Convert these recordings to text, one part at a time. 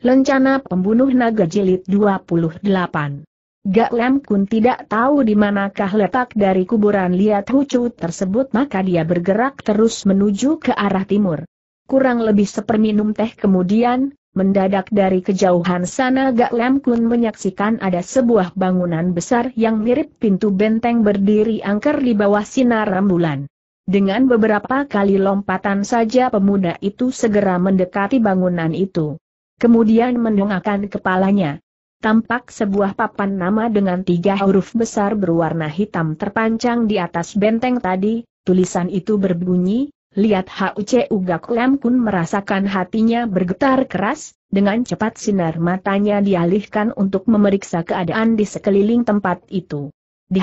Lencana Pembunuh Naga Jilid 28 Gak Lem Kun tidak tahu di manakah letak dari kuburan Liat Hucu tersebut maka dia bergerak terus menuju ke arah timur. Kurang lebih seperminum teh kemudian, mendadak dari kejauhan sana Gak Lem Kun menyaksikan ada sebuah bangunan besar yang mirip pintu benteng berdiri angker di bawah sinar rembulan. Dengan beberapa kali lompatan saja pemuda itu segera mendekati bangunan itu. Kemudian mendongakkan kepalanya. Tampak sebuah papan nama dengan tiga huruf besar berwarna hitam terpancang di atas benteng tadi, tulisan itu berbunyi, lihat HUC Ugak Lem Kun merasakan hatinya bergetar keras, dengan cepat sinar matanya dialihkan untuk memeriksa keadaan di sekeliling tempat itu. Di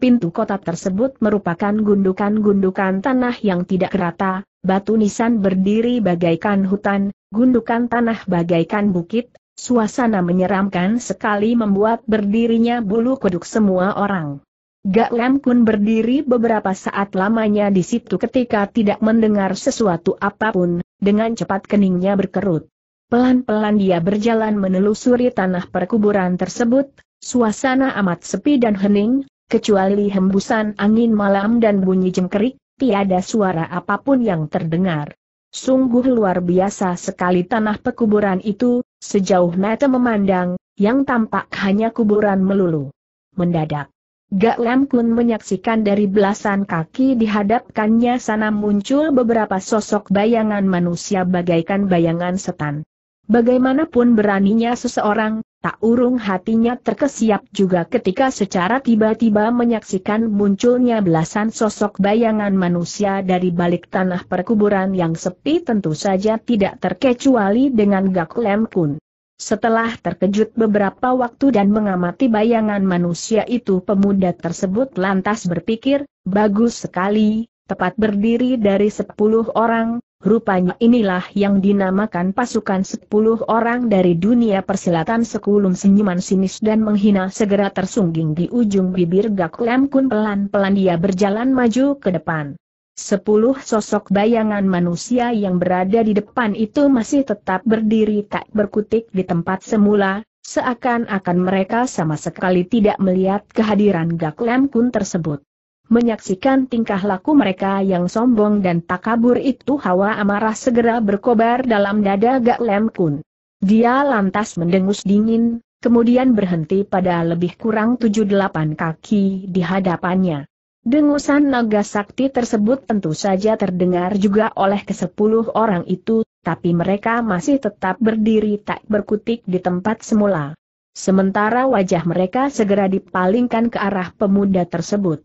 pintu kota tersebut merupakan gundukan-gundukan tanah yang tidak rata, batu nisan berdiri bagaikan hutan, gundukan tanah bagaikan bukit, suasana menyeramkan sekali membuat berdirinya bulu kuduk semua orang. Gak Lam pun berdiri beberapa saat lamanya di situ ketika tidak mendengar sesuatu apapun, dengan cepat keningnya berkerut. Pelan-pelan dia berjalan menelusuri tanah perkuburan tersebut, suasana amat sepi dan hening, kecuali hembusan angin malam dan bunyi jengkerik, tiada suara apapun yang terdengar. Sungguh luar biasa sekali tanah pekuburan itu, sejauh mata memandang, yang tampak hanya kuburan melulu. Mendadak. Gak Lam Kun menyaksikan dari belasan kaki dihadapkannya sana muncul beberapa sosok bayangan manusia bagaikan bayangan setan. Bagaimanapun beraninya seseorang, tak urung hatinya terkesiap juga ketika secara tiba-tiba menyaksikan munculnya belasan sosok bayangan manusia dari balik tanah perkuburan yang sepi tentu saja tidak terkecuali dengan Gak Lem Kun. Setelah terkejut beberapa waktu dan mengamati bayangan manusia itu pemuda tersebut lantas berpikir, bagus sekali, tepat berdiri dari sepuluh orang, Rupanya inilah yang dinamakan pasukan sepuluh orang dari dunia persilatan sekulum senyuman sinis dan menghina segera tersungging di ujung bibir Gak Kun pelan-pelan dia berjalan maju ke depan. Sepuluh sosok bayangan manusia yang berada di depan itu masih tetap berdiri tak berkutik di tempat semula, seakan-akan mereka sama sekali tidak melihat kehadiran Gak Kun tersebut. Menyaksikan tingkah laku mereka yang sombong dan takabur itu hawa amarah segera berkobar dalam dada Gak Lem Kun. Dia lantas mendengus dingin, kemudian berhenti pada lebih kurang 7-8 kaki di hadapannya. Dengusan naga sakti tersebut tentu saja terdengar juga oleh kesepuluh orang itu, tapi mereka masih tetap berdiri tak berkutik di tempat semula. Sementara wajah mereka segera dipalingkan ke arah pemuda tersebut.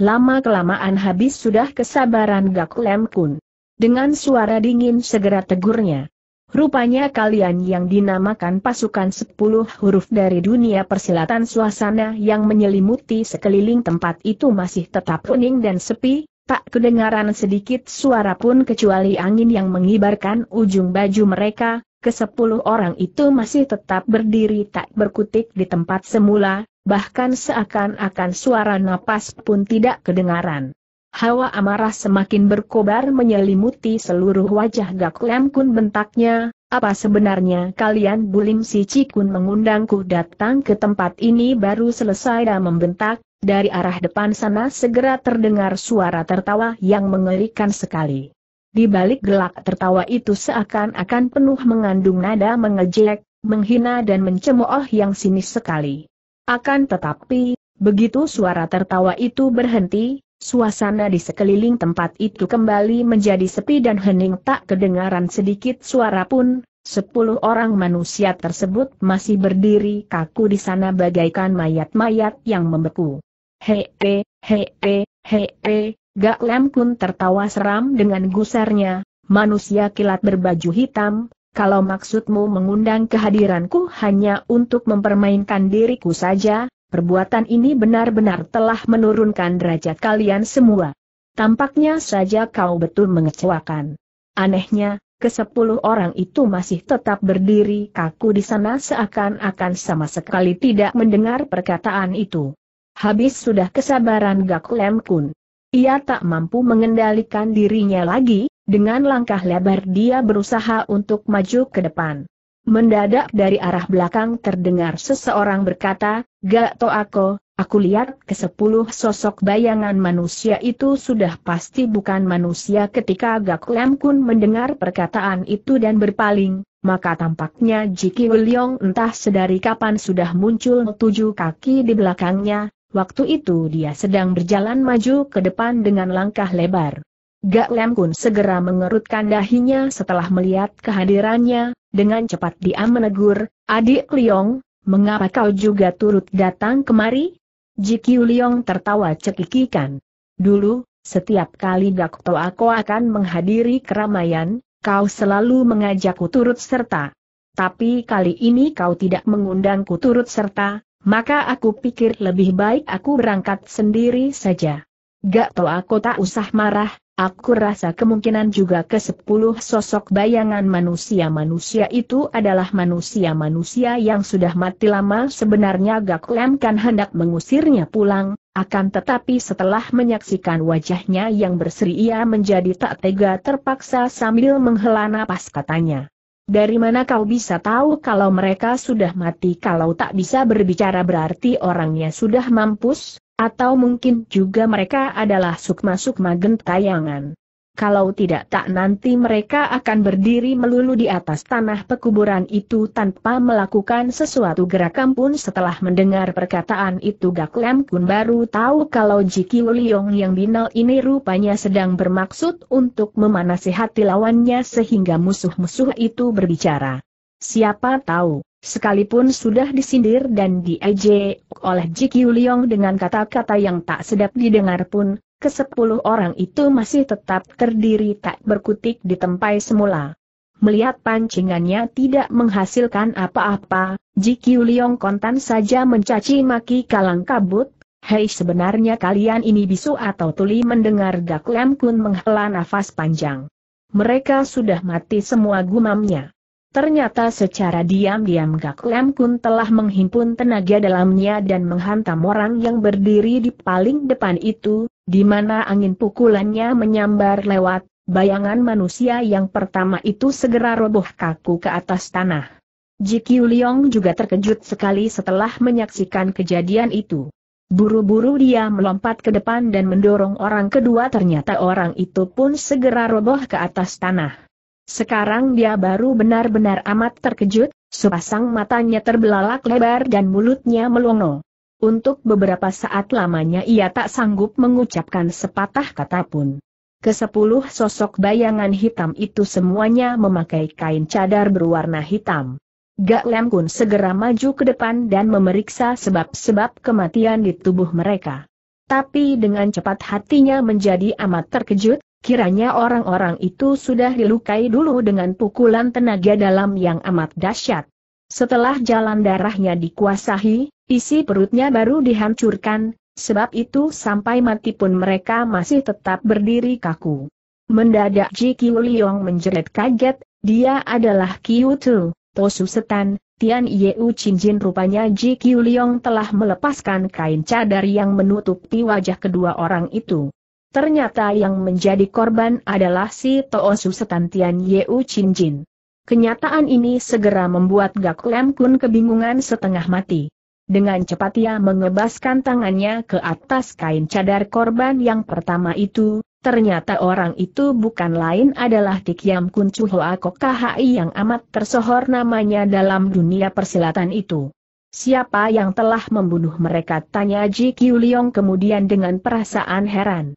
Lama-kelamaan habis sudah kesabaran Gak Lem Kun. Dengan suara dingin segera tegurnya. Rupanya kalian yang dinamakan pasukan sepuluh huruf dari dunia persilatan suasana yang menyelimuti sekeliling tempat itu masih tetap kuning dan sepi, tak kedengaran sedikit suara pun kecuali angin yang mengibarkan ujung baju mereka, kesepuluh orang itu masih tetap berdiri tak berkutik di tempat semula, bahkan seakan-akan suara napas pun tidak kedengaran. Hawa amarah semakin berkobar menyelimuti seluruh wajah Gak Lem Kun bentaknya, apa sebenarnya kalian bulim si Cikun mengundangku datang ke tempat ini baru selesai dan membentak, dari arah depan sana segera terdengar suara tertawa yang mengerikan sekali. Di balik gelak tertawa itu seakan-akan penuh mengandung nada mengejek, menghina dan mencemooh yang sinis sekali. Akan tetapi, begitu suara tertawa itu berhenti, suasana di sekeliling tempat itu kembali menjadi sepi dan hening tak kedengaran sedikit suara pun, Sepuluh orang manusia tersebut masih berdiri kaku di sana bagaikan mayat-mayat yang membeku. Hehe, hehe, hehe, Gak Lem pun tertawa seram dengan gusarnya, manusia kilat berbaju hitam, kalau maksudmu mengundang kehadiranku hanya untuk mempermainkan diriku saja, perbuatan ini benar-benar telah menurunkan derajat kalian semua. Tampaknya saja kau betul mengecewakan. Anehnya, Kesepuluh orang itu masih tetap berdiri kaku di sana seakan-akan sama sekali tidak mendengar perkataan itu. Habis sudah kesabaran Gak Lem Kun. Ia tak mampu mengendalikan dirinya lagi, dengan langkah lebar dia berusaha untuk maju ke depan. Mendadak dari arah belakang terdengar seseorang berkata, "Gak to aku aku lihat ke sepuluh sosok bayangan manusia itu sudah pasti bukan manusia ketika Gak Lam Kun mendengar perkataan itu dan berpaling, maka tampaknya Jiki Wiliong entah sedari kapan sudah muncul tujuh kaki di belakangnya, Waktu itu dia sedang berjalan maju ke depan dengan langkah lebar. Gak Lem Kun segera mengerutkan dahinya setelah melihat kehadirannya, dengan cepat dia menegur, Adik Liong, mengapa kau juga turut datang kemari? Jiki Liong tertawa cekikikan. Dulu, setiap kali Gak To aku akan menghadiri keramaian, kau selalu mengajakku turut serta. Tapi kali ini kau tidak mengundangku turut serta, maka aku pikir lebih baik aku berangkat sendiri saja. Gak tau aku tak usah marah, aku rasa kemungkinan juga ke sepuluh sosok bayangan manusia-manusia itu adalah manusia-manusia yang sudah mati lama sebenarnya Gak Lem kan hendak mengusirnya pulang, akan tetapi setelah menyaksikan wajahnya yang berseri ia menjadi tak tega terpaksa sambil menghela napas katanya. Dari mana kau bisa tahu kalau mereka sudah mati kalau tak bisa berbicara berarti orangnya sudah mampus, atau mungkin juga mereka adalah sukma-sukma gentayangan. Kalau tidak tak nanti mereka akan berdiri melulu di atas tanah pekuburan itu tanpa melakukan sesuatu gerakan pun setelah mendengar perkataan itu Gak Lem Kun baru tahu kalau Jiki Wuliong yang binal ini rupanya sedang bermaksud untuk memanasi hati lawannya sehingga musuh-musuh itu berbicara. Siapa tahu, sekalipun sudah disindir dan diejek oleh Jiki Wuliong dengan kata-kata yang tak sedap didengar pun, kesepuluh orang itu masih tetap terdiri tak berkutik di tempat semula. Melihat pancingannya tidak menghasilkan apa-apa, Jikiu Liong kontan saja mencaci maki kalang kabut, Hei sebenarnya kalian ini bisu atau tuli mendengar Gak Lem Kun menghela nafas panjang. Mereka sudah mati semua gumamnya. Ternyata secara diam-diam Gak Lem Kun telah menghimpun tenaga dalamnya dan menghantam orang yang berdiri di paling depan itu, di mana angin pukulannya menyambar lewat, bayangan manusia yang pertama itu segera roboh kaku ke atas tanah. Ji Liong juga terkejut sekali setelah menyaksikan kejadian itu. Buru-buru dia melompat ke depan dan mendorong orang kedua ternyata orang itu pun segera roboh ke atas tanah. Sekarang dia baru benar-benar amat terkejut, sepasang matanya terbelalak lebar dan mulutnya melongo. Untuk beberapa saat lamanya ia tak sanggup mengucapkan sepatah kata pun. Kesepuluh sosok bayangan hitam itu semuanya memakai kain cadar berwarna hitam. Gak Lem Kun segera maju ke depan dan memeriksa sebab-sebab kematian di tubuh mereka. Tapi dengan cepat hatinya menjadi amat terkejut, Kiranya orang-orang itu sudah dilukai dulu dengan pukulan tenaga dalam yang amat dahsyat. Setelah jalan darahnya dikuasahi, isi perutnya baru dihancurkan, sebab itu sampai mati pun mereka masih tetap berdiri kaku. Mendadak Ji Kiu Liong menjerit kaget, dia adalah Kiu Tu, Tosu Setan, Tian Yeu Cinjin rupanya Ji Kiu Liong telah melepaskan kain cadar yang menutupi wajah kedua orang itu. Ternyata yang menjadi korban adalah si Toosu Setantian Yeu Chin Jin. Kenyataan ini segera membuat Gak Lem Kun kebingungan setengah mati. Dengan cepat ia mengebaskan tangannya ke atas kain cadar korban yang pertama itu, ternyata orang itu bukan lain adalah Tikiam Kun Chuhoa KHI yang amat tersohor namanya dalam dunia persilatan itu. Siapa yang telah membunuh mereka? Tanya Ji Kiuliong kemudian dengan perasaan heran.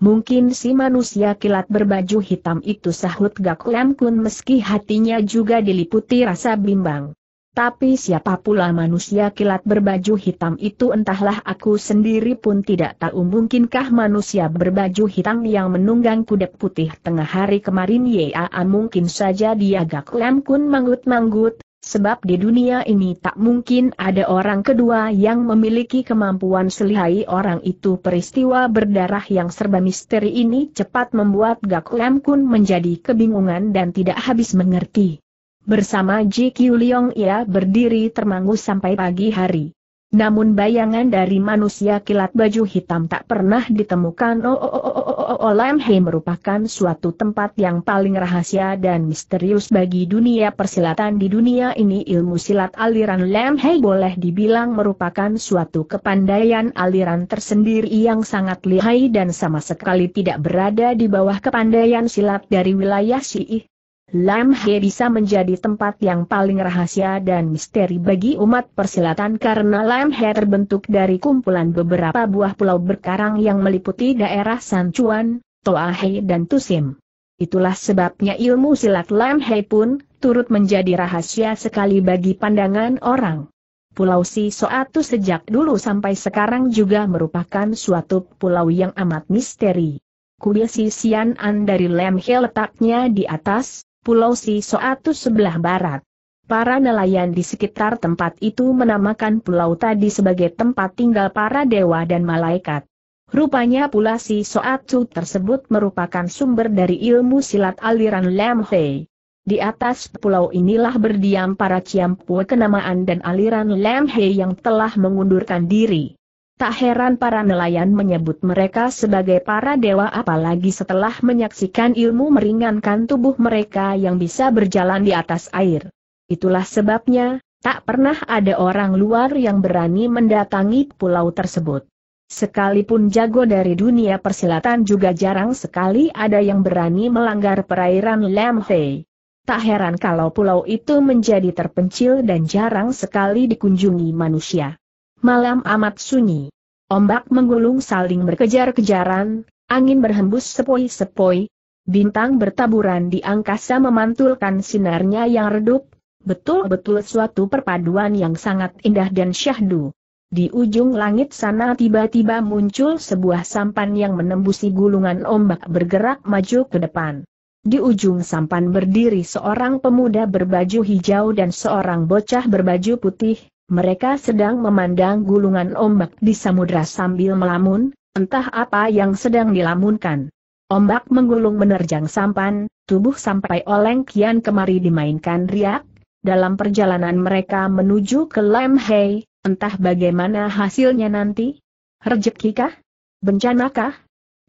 Mungkin si manusia kilat berbaju hitam itu sahut Gak Lam Kun meski hatinya juga diliputi rasa bimbang. Tapi siapa pula manusia kilat berbaju hitam itu entahlah aku sendiri pun tidak tahu mungkinkah manusia berbaju hitam yang menunggang kuda putih tengah hari kemarin ya mungkin saja dia Gak Lam Kun manggut-manggut, Sebab di dunia ini tak mungkin ada orang kedua yang memiliki kemampuan selihai orang itu peristiwa berdarah yang serba misteri ini cepat membuat Gak Lam Kun menjadi kebingungan dan tidak habis mengerti. Bersama Ji Kiu Leong ia berdiri termangu sampai pagi hari. Namun bayangan dari manusia kilat baju hitam tak pernah ditemukan. Oh, oh, oh, oh, oh merupakan suatu tempat yang paling rahasia dan misterius bagi dunia persilatan di dunia ini. Ilmu silat aliran Lemhe boleh dibilang merupakan suatu kepandaian aliran tersendiri yang sangat lihai dan sama sekali tidak berada di bawah kepandaian silat dari wilayah Syiih. Lam He bisa menjadi tempat yang paling rahasia dan misteri bagi umat persilatan karena Lam He terbentuk dari kumpulan beberapa buah pulau berkarang yang meliputi daerah Sanchuan, Toahe dan Tusim. Itulah sebabnya ilmu silat Lam He pun turut menjadi rahasia sekali bagi pandangan orang. Pulau Si Soatu sejak dulu sampai sekarang juga merupakan suatu pulau yang amat misteri. Kuil Sisian An dari Lam He letaknya di atas, Pulau Si Soatu sebelah barat. Para nelayan di sekitar tempat itu menamakan pulau tadi sebagai tempat tinggal para dewa dan malaikat. Rupanya pula si Soatu tersebut merupakan sumber dari ilmu silat aliran Hei. Di atas pulau inilah berdiam para ciampu kenamaan dan aliran Hei yang telah mengundurkan diri. Tak heran para nelayan menyebut mereka sebagai para dewa apalagi setelah menyaksikan ilmu meringankan tubuh mereka yang bisa berjalan di atas air. Itulah sebabnya, tak pernah ada orang luar yang berani mendatangi pulau tersebut. Sekalipun jago dari dunia persilatan juga jarang sekali ada yang berani melanggar perairan Lamhei. Tak heran kalau pulau itu menjadi terpencil dan jarang sekali dikunjungi manusia malam amat sunyi. Ombak menggulung saling berkejar-kejaran, angin berhembus sepoi-sepoi, bintang bertaburan di angkasa memantulkan sinarnya yang redup, betul-betul suatu perpaduan yang sangat indah dan syahdu. Di ujung langit sana tiba-tiba muncul sebuah sampan yang menembusi gulungan ombak bergerak maju ke depan. Di ujung sampan berdiri seorang pemuda berbaju hijau dan seorang bocah berbaju putih, mereka sedang memandang gulungan ombak di samudra sambil melamun, entah apa yang sedang dilamunkan. Ombak menggulung menerjang sampan, tubuh sampai oleng kian kemari dimainkan riak. Dalam perjalanan mereka menuju ke Lemhei, entah bagaimana hasilnya nanti. Rejekikah? Bencanakah?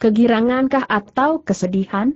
Kegirangankah atau kesedihan?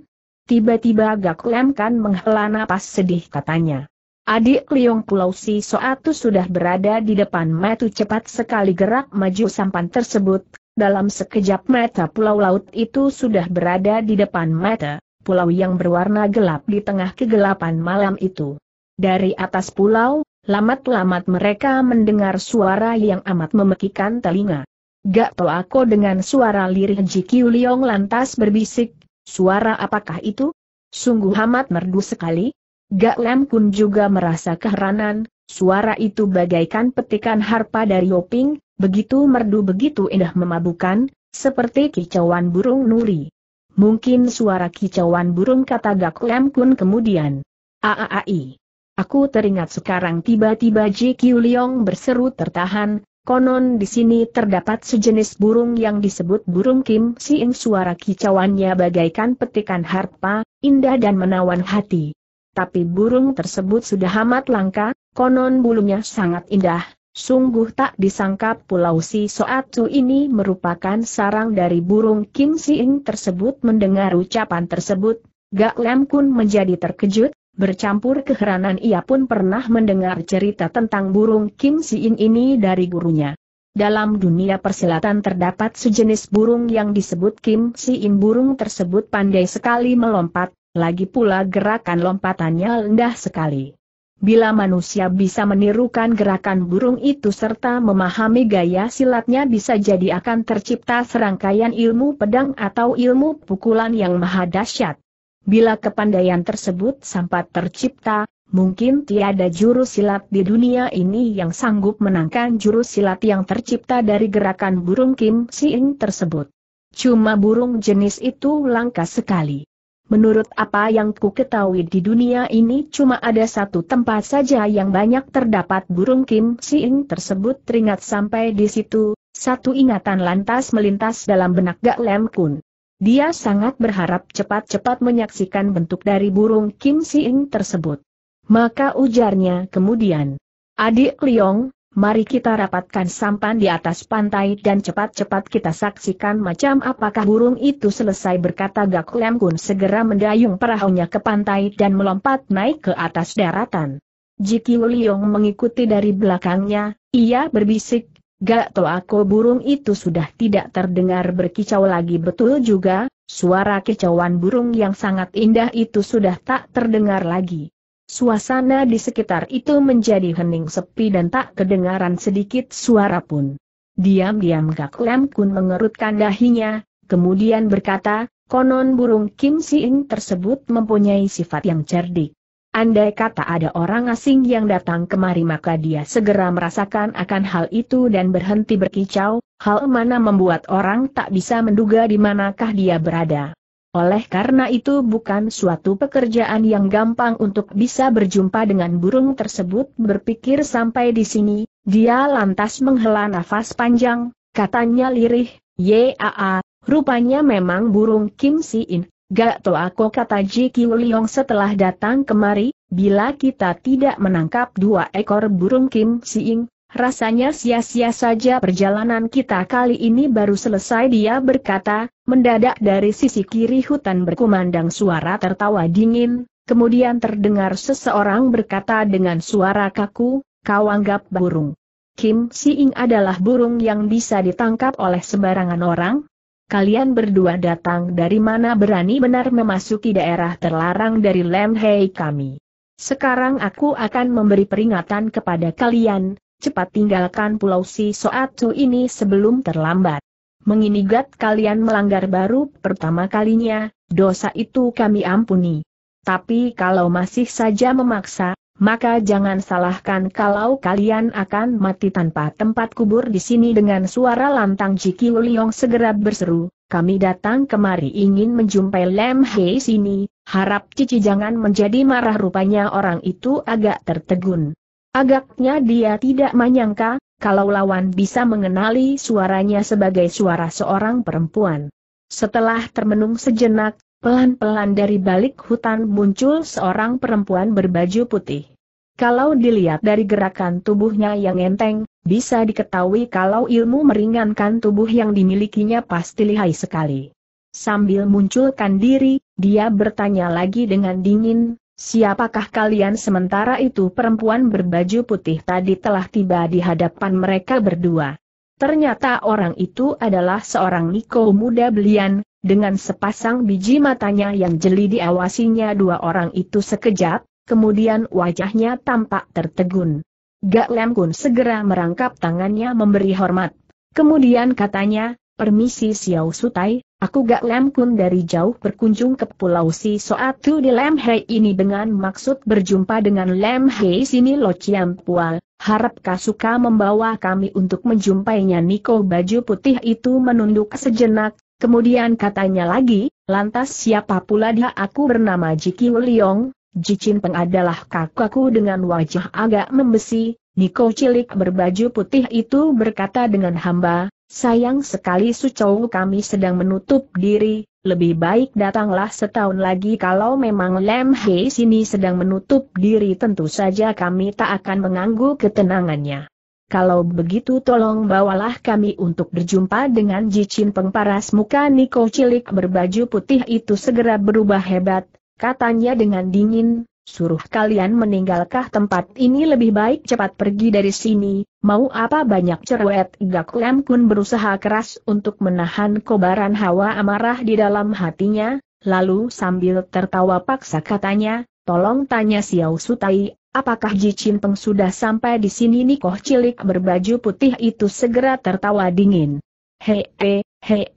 Tiba-tiba Gak Lem kan menghela napas sedih katanya. Adik Liong Pulau Si Soatu sudah berada di depan metu cepat sekali gerak maju sampan tersebut, dalam sekejap mata pulau laut itu sudah berada di depan mata, pulau yang berwarna gelap di tengah kegelapan malam itu. Dari atas pulau, lamat-lamat mereka mendengar suara yang amat memekikan telinga. Gak tau aku dengan suara lirih Jikyu Liong lantas berbisik, suara apakah itu? Sungguh amat merdu sekali, Gak Lem pun juga merasa keheranan, suara itu bagaikan petikan harpa dari Yoping, begitu merdu begitu indah memabukan, seperti kicauan burung nuri. Mungkin suara kicauan burung kata Gak Lem pun kemudian. Aaai. Aku teringat sekarang tiba-tiba Ji Kiu Liong berseru tertahan, konon di sini terdapat sejenis burung yang disebut burung Kim Siing suara kicauannya bagaikan petikan harpa, indah dan menawan hati tapi burung tersebut sudah amat langka, konon bulunya sangat indah, Sungguh tak disangka pulau si Soatu ini merupakan sarang dari burung Kim Siing tersebut mendengar ucapan tersebut. Gak Lem Kun menjadi terkejut, bercampur keheranan ia pun pernah mendengar cerita tentang burung Kim Siing ini dari gurunya. Dalam dunia persilatan terdapat sejenis burung yang disebut Kim Siing burung tersebut pandai sekali melompat, lagi pula gerakan lompatannya rendah sekali. Bila manusia bisa menirukan gerakan burung itu serta memahami gaya silatnya bisa jadi akan tercipta serangkaian ilmu pedang atau ilmu pukulan yang maha dahsyat. Bila kepandaian tersebut sempat tercipta, Mungkin tiada juru silat di dunia ini yang sanggup menangkan juru silat yang tercipta dari gerakan burung Kim Siing tersebut. Cuma burung jenis itu langka sekali. Menurut apa yang ku ketahui di dunia ini cuma ada satu tempat saja yang banyak terdapat burung Kim Siing tersebut teringat sampai di situ, satu ingatan lantas melintas dalam benak Gak Lem Kun. Dia sangat berharap cepat-cepat menyaksikan bentuk dari burung Kim Siing tersebut. Maka ujarnya kemudian, Adik Liong, Mari kita rapatkan sampan di atas pantai dan cepat-cepat kita saksikan macam apakah burung itu selesai berkata Gak Lem Kun segera mendayung perahunya ke pantai dan melompat naik ke atas daratan. Jiki Wuliong mengikuti dari belakangnya, ia berbisik, Gak aku burung itu sudah tidak terdengar berkicau lagi betul juga, suara kicauan burung yang sangat indah itu sudah tak terdengar lagi. Suasana di sekitar itu menjadi hening sepi dan tak kedengaran sedikit suara pun. Diam-diam Gak Lam Kun mengerutkan dahinya, kemudian berkata, konon burung Kim Siing tersebut mempunyai sifat yang cerdik. Andai kata ada orang asing yang datang kemari maka dia segera merasakan akan hal itu dan berhenti berkicau, hal mana membuat orang tak bisa menduga di manakah dia berada. Oleh karena itu bukan suatu pekerjaan yang gampang untuk bisa berjumpa dengan burung tersebut berpikir sampai di sini, dia lantas menghela nafas panjang, katanya lirih, yaa, rupanya memang burung Kim Si In, gak tau aku kata Ji Kiu Leong setelah datang kemari, bila kita tidak menangkap dua ekor burung Kim Si In, rasanya sia-sia saja perjalanan kita kali ini baru selesai dia berkata, mendadak dari sisi kiri hutan berkumandang suara tertawa dingin, kemudian terdengar seseorang berkata dengan suara kaku, kau anggap burung. Kim Siing adalah burung yang bisa ditangkap oleh sembarangan orang? Kalian berdua datang dari mana berani benar memasuki daerah terlarang dari Lem Hei kami. Sekarang aku akan memberi peringatan kepada kalian, cepat tinggalkan pulau si Soatu ini sebelum terlambat. Menginigat kalian melanggar baru pertama kalinya, dosa itu kami ampuni. Tapi kalau masih saja memaksa, maka jangan salahkan kalau kalian akan mati tanpa tempat kubur di sini dengan suara lantang Jiki Liong segera berseru, kami datang kemari ingin menjumpai Lem Hei sini, harap Cici jangan menjadi marah rupanya orang itu agak tertegun. Agaknya dia tidak menyangka, kalau lawan bisa mengenali suaranya sebagai suara seorang perempuan. Setelah termenung sejenak, pelan-pelan dari balik hutan muncul seorang perempuan berbaju putih. Kalau dilihat dari gerakan tubuhnya yang enteng, bisa diketahui kalau ilmu meringankan tubuh yang dimilikinya pasti lihai sekali. Sambil munculkan diri, dia bertanya lagi dengan dingin, Siapakah kalian sementara itu perempuan berbaju putih tadi telah tiba di hadapan mereka berdua. Ternyata orang itu adalah seorang Niko muda belian, dengan sepasang biji matanya yang jeli diawasinya dua orang itu sekejap, kemudian wajahnya tampak tertegun. Gak Lem Kun segera merangkap tangannya memberi hormat. Kemudian katanya, Permisi Xiao Sutai, aku Gak Lem Kun dari jauh berkunjung ke Pulau Si Soatu di Lem Hei ini dengan maksud berjumpa dengan Lem Hei sini Lo Chiam Pual, harap Kasuka membawa kami untuk menjumpainya Niko baju putih itu menunduk sejenak, kemudian katanya lagi, lantas siapa pula dia aku bernama Jiki Wuliong, Jicin Peng adalah kakakku dengan wajah agak membesi, Niko cilik berbaju putih itu berkata dengan hamba, Sayang sekali Sucowu kami sedang menutup diri, lebih baik datanglah setahun lagi kalau memang Lem Hei sini sedang menutup diri tentu saja kami tak akan mengganggu ketenangannya. Kalau begitu tolong bawalah kami untuk berjumpa dengan Jicin pengparas muka Niko cilik berbaju putih itu segera berubah hebat, katanya dengan dingin, Suruh kalian meninggalkah tempat ini lebih baik cepat pergi dari sini, mau apa banyak cerewet Gak Lem Kun berusaha keras untuk menahan kobaran hawa amarah di dalam hatinya, lalu sambil tertawa paksa katanya, tolong tanya Xiao Sutai, apakah Jicin Peng sudah sampai di sini nih? Koh cilik berbaju putih itu segera tertawa dingin. Hei, hei, hei,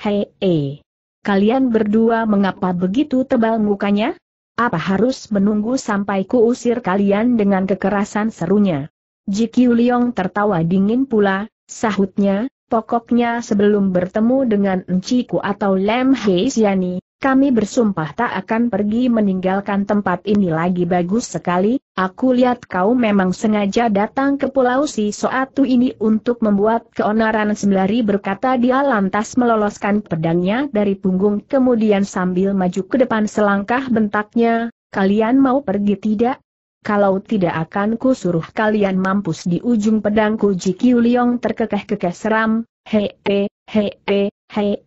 hei, hei. Kalian berdua mengapa begitu tebal mukanya? Apa harus menunggu sampai kuusir kalian dengan kekerasan serunya? Jikiu Liong tertawa dingin pula, sahutnya, pokoknya sebelum bertemu dengan Enciku atau Lem Hei Siani, kami bersumpah tak akan pergi meninggalkan tempat ini lagi bagus sekali, aku lihat kau memang sengaja datang ke pulau si Soatu ini untuk membuat keonaran sembari berkata dia lantas meloloskan pedangnya dari punggung kemudian sambil maju ke depan selangkah bentaknya, kalian mau pergi tidak? Kalau tidak akan ku suruh kalian mampus di ujung pedangku Ji Liong terkekeh-kekeh seram, hee, hee, hee,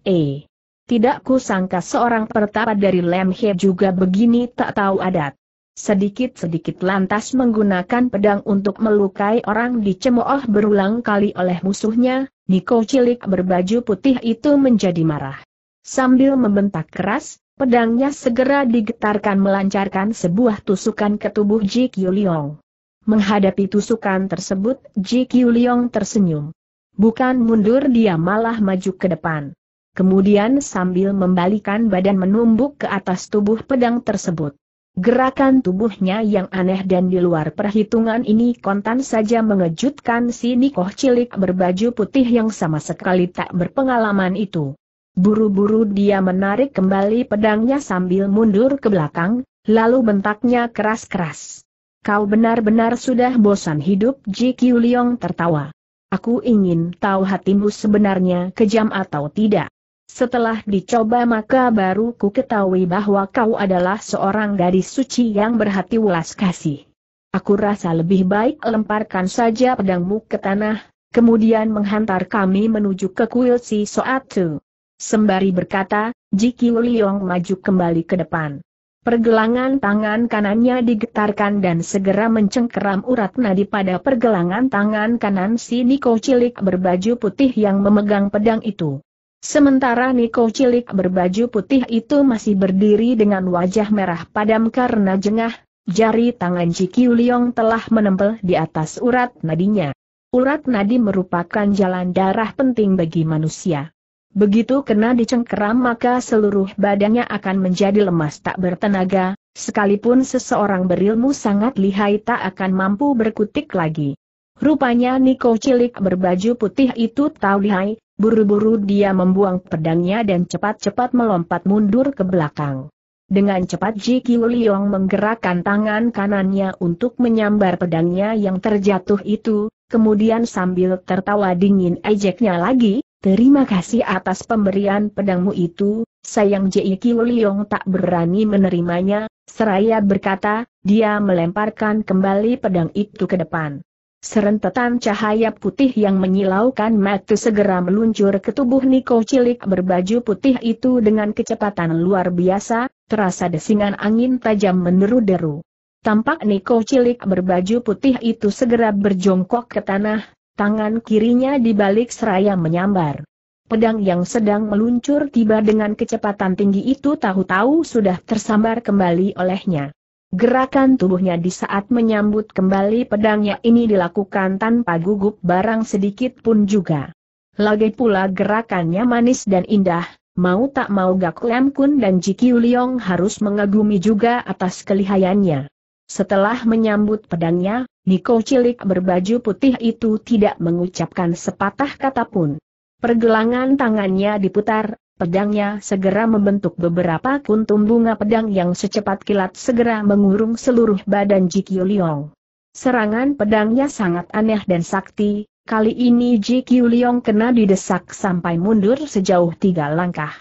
hee. Tidak kusangka seorang pertapa dari Lemhe juga begini tak tahu adat. Sedikit-sedikit lantas menggunakan pedang untuk melukai orang dicemooh berulang kali oleh musuhnya, Niko cilik berbaju putih itu menjadi marah. Sambil membentak keras, pedangnya segera digetarkan melancarkan sebuah tusukan ke tubuh Ji Qiuliong. Menghadapi tusukan tersebut, Ji Qiuliong tersenyum. Bukan mundur dia malah maju ke depan kemudian sambil membalikan badan menumbuk ke atas tubuh pedang tersebut. Gerakan tubuhnya yang aneh dan di luar perhitungan ini kontan saja mengejutkan si Nikoh cilik berbaju putih yang sama sekali tak berpengalaman itu. Buru-buru dia menarik kembali pedangnya sambil mundur ke belakang, lalu bentaknya keras-keras. Kau benar-benar sudah bosan hidup Ji Qiu Leong tertawa. Aku ingin tahu hatimu sebenarnya kejam atau tidak. Setelah dicoba maka baru ku ketahui bahwa kau adalah seorang gadis suci yang berhati welas kasih. Aku rasa lebih baik lemparkan saja pedangmu ke tanah, kemudian menghantar kami menuju ke kuil si Soatu. Sembari berkata, Jiki Liong maju kembali ke depan. Pergelangan tangan kanannya digetarkan dan segera mencengkeram urat nadi pada pergelangan tangan kanan si Niko Cilik berbaju putih yang memegang pedang itu. Sementara Niko cilik berbaju putih itu masih berdiri dengan wajah merah padam karena jengah, jari tangan Cikiu Liong telah menempel di atas urat nadinya. Urat nadi merupakan jalan darah penting bagi manusia. Begitu kena dicengkeram maka seluruh badannya akan menjadi lemas tak bertenaga, sekalipun seseorang berilmu sangat lihai tak akan mampu berkutik lagi. Rupanya Niko cilik berbaju putih itu tahu lihai, buru-buru dia membuang pedangnya dan cepat-cepat melompat mundur ke belakang. Dengan cepat Ji Kiu Liong menggerakkan tangan kanannya untuk menyambar pedangnya yang terjatuh itu, kemudian sambil tertawa dingin ejeknya lagi, terima kasih atas pemberian pedangmu itu, sayang Ji Kiu Liong tak berani menerimanya, seraya berkata, dia melemparkan kembali pedang itu ke depan. Serentetan cahaya putih yang menyilaukan mata segera meluncur ke tubuh Niko cilik berbaju putih itu dengan kecepatan luar biasa, terasa desingan angin tajam meneru-deru. Tampak Niko cilik berbaju putih itu segera berjongkok ke tanah, tangan kirinya dibalik seraya menyambar. Pedang yang sedang meluncur tiba dengan kecepatan tinggi itu tahu-tahu sudah tersambar kembali olehnya. Gerakan tubuhnya di saat menyambut kembali pedangnya ini dilakukan tanpa gugup barang sedikit pun juga. Lagi pula gerakannya manis dan indah, mau tak mau Gak Lem Kun dan Ji Kiu Liong harus mengagumi juga atas kelihayannya. Setelah menyambut pedangnya, Niko cilik berbaju putih itu tidak mengucapkan sepatah kata pun. Pergelangan tangannya diputar, pedangnya segera membentuk beberapa kuntum bunga pedang yang secepat kilat segera mengurung seluruh badan Jikyu Liong. Serangan pedangnya sangat aneh dan sakti, kali ini Jikyu Liong kena didesak sampai mundur sejauh tiga langkah.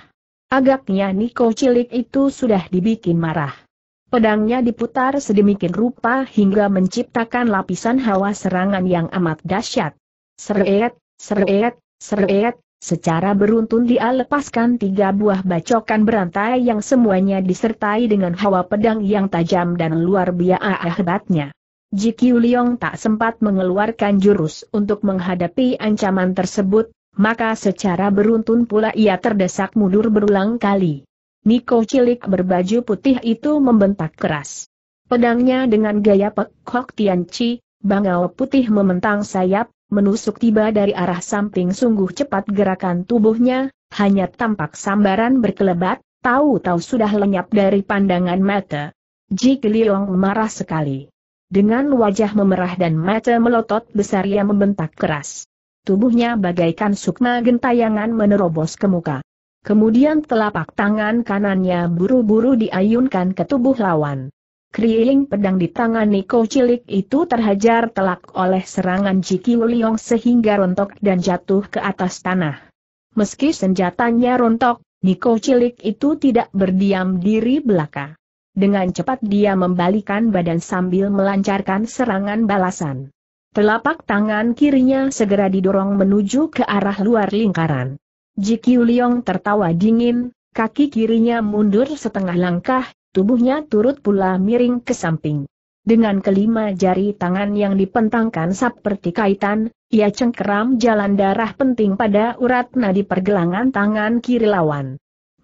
Agaknya Niko cilik itu sudah dibikin marah. Pedangnya diputar sedemikian rupa hingga menciptakan lapisan hawa serangan yang amat dahsyat. Seret, seret, seret, Secara beruntun dia lepaskan tiga buah bacokan berantai yang semuanya disertai dengan hawa pedang yang tajam dan luar biasa hebatnya. Ji Liong tak sempat mengeluarkan jurus untuk menghadapi ancaman tersebut, maka secara beruntun pula ia terdesak mundur berulang kali. Niko cilik berbaju putih itu membentak keras. Pedangnya dengan gaya pekok Tianci Tian Chi, bangau putih mementang sayap, menusuk tiba dari arah samping sungguh cepat gerakan tubuhnya, hanya tampak sambaran berkelebat, tahu-tahu sudah lenyap dari pandangan mata. Ji Liong marah sekali. Dengan wajah memerah dan mata melotot besar ia membentak keras. Tubuhnya bagaikan sukma gentayangan menerobos ke muka. Kemudian telapak tangan kanannya buru-buru diayunkan ke tubuh lawan. Kriing pedang di tangan Niko Cilik itu terhajar telak oleh serangan Jiki Wuliong sehingga rontok dan jatuh ke atas tanah. Meski senjatanya rontok, Niko Cilik itu tidak berdiam diri belaka. Dengan cepat dia membalikan badan sambil melancarkan serangan balasan. Telapak tangan kirinya segera didorong menuju ke arah luar lingkaran. Jiki Wuliong tertawa dingin, kaki kirinya mundur setengah langkah, tubuhnya turut pula miring ke samping. Dengan kelima jari tangan yang dipentangkan seperti kaitan, ia cengkeram jalan darah penting pada urat nadi pergelangan tangan kiri lawan.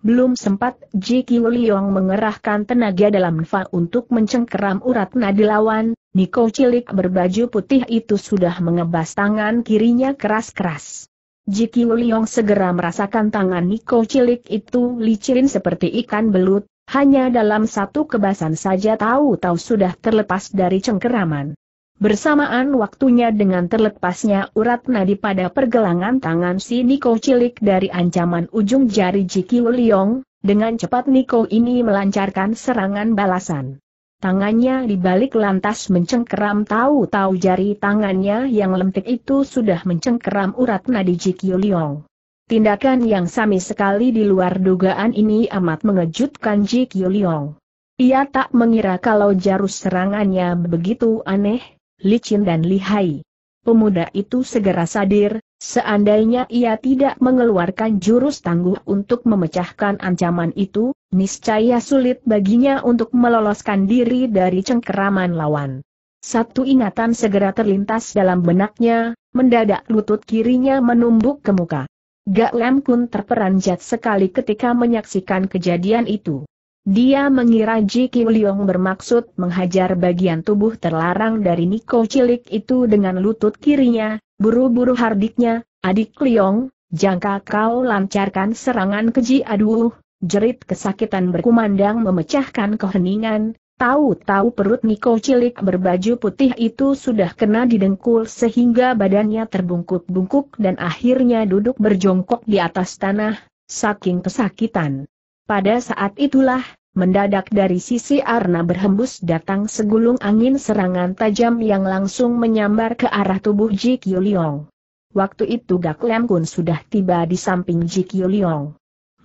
Belum sempat Ji Kiu mengerahkan tenaga dalam Fa untuk mencengkeram urat nadi lawan, Niko cilik berbaju putih itu sudah mengebas tangan kirinya keras-keras. Ji Kiu segera merasakan tangan Niko cilik itu licin seperti ikan belut, hanya dalam satu kebasan saja tahu-tahu sudah terlepas dari cengkeraman. Bersamaan waktunya dengan terlepasnya urat nadi pada pergelangan tangan si Niko cilik dari ancaman ujung jari Jiki Liong, dengan cepat Niko ini melancarkan serangan balasan. Tangannya dibalik lantas mencengkeram tahu-tahu jari tangannya yang lentik itu sudah mencengkeram urat nadi Jiki Liong. Tindakan yang sami sekali di luar dugaan ini amat mengejutkan Ji Kyuliong. Ia tak mengira kalau jarus serangannya begitu aneh, licin dan lihai. Pemuda itu segera sadir, seandainya ia tidak mengeluarkan jurus tangguh untuk memecahkan ancaman itu, niscaya sulit baginya untuk meloloskan diri dari cengkeraman lawan. Satu ingatan segera terlintas dalam benaknya, mendadak lutut kirinya menumbuk ke muka. Gak Lem Kun terperanjat sekali ketika menyaksikan kejadian itu. Dia mengira Ji Liong bermaksud menghajar bagian tubuh terlarang dari Niko cilik itu dengan lutut kirinya, buru-buru hardiknya, adik Liong, jangka kau lancarkan serangan keji aduh, jerit kesakitan berkumandang memecahkan keheningan, Tahu-tahu perut Niko cilik berbaju putih itu sudah kena didengkul sehingga badannya terbungkuk-bungkuk dan akhirnya duduk berjongkok di atas tanah, saking kesakitan. Pada saat itulah, mendadak dari sisi Arna berhembus datang segulung angin serangan tajam yang langsung menyambar ke arah tubuh Ji Kyuliong. Waktu itu Gak Lem Kun sudah tiba di samping Ji Kyuliong.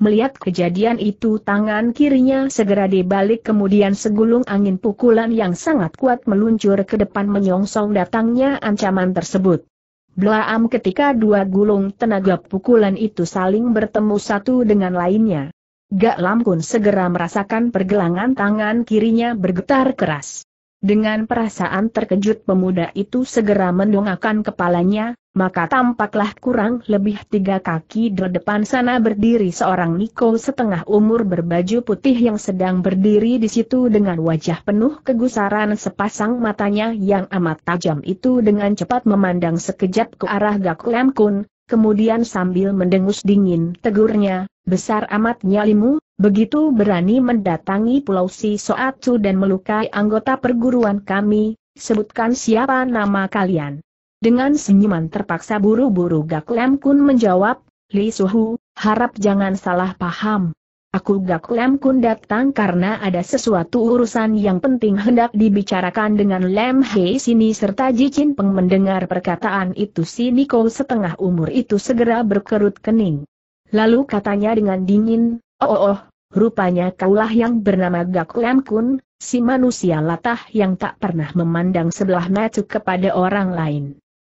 Melihat kejadian itu tangan kirinya segera dibalik kemudian segulung angin pukulan yang sangat kuat meluncur ke depan menyongsong datangnya ancaman tersebut. Blaam ketika dua gulung tenaga pukulan itu saling bertemu satu dengan lainnya. Gak Lamkun segera merasakan pergelangan tangan kirinya bergetar keras. Dengan perasaan terkejut pemuda itu segera mendongakkan kepalanya, maka tampaklah kurang lebih tiga kaki di depan sana berdiri seorang Niko setengah umur berbaju putih yang sedang berdiri di situ dengan wajah penuh kegusaran sepasang matanya yang amat tajam itu dengan cepat memandang sekejap ke arah Gak Kun, kemudian sambil mendengus dingin tegurnya, besar amat nyalimu, begitu berani mendatangi pulau si Soatsu dan melukai anggota perguruan kami, sebutkan siapa nama kalian. Dengan senyuman terpaksa buru-buru Gak Lem Kun menjawab, Li Suhu, harap jangan salah paham. Aku Gak Lem Kun datang karena ada sesuatu urusan yang penting hendak dibicarakan dengan Lem Hei Sini serta Ji Chin Peng mendengar perkataan itu si Niko setengah umur itu segera berkerut kening. Lalu katanya dengan dingin, oh oh, oh rupanya kaulah yang bernama Gak Lem Kun, si manusia latah yang tak pernah memandang sebelah mata kepada orang lain.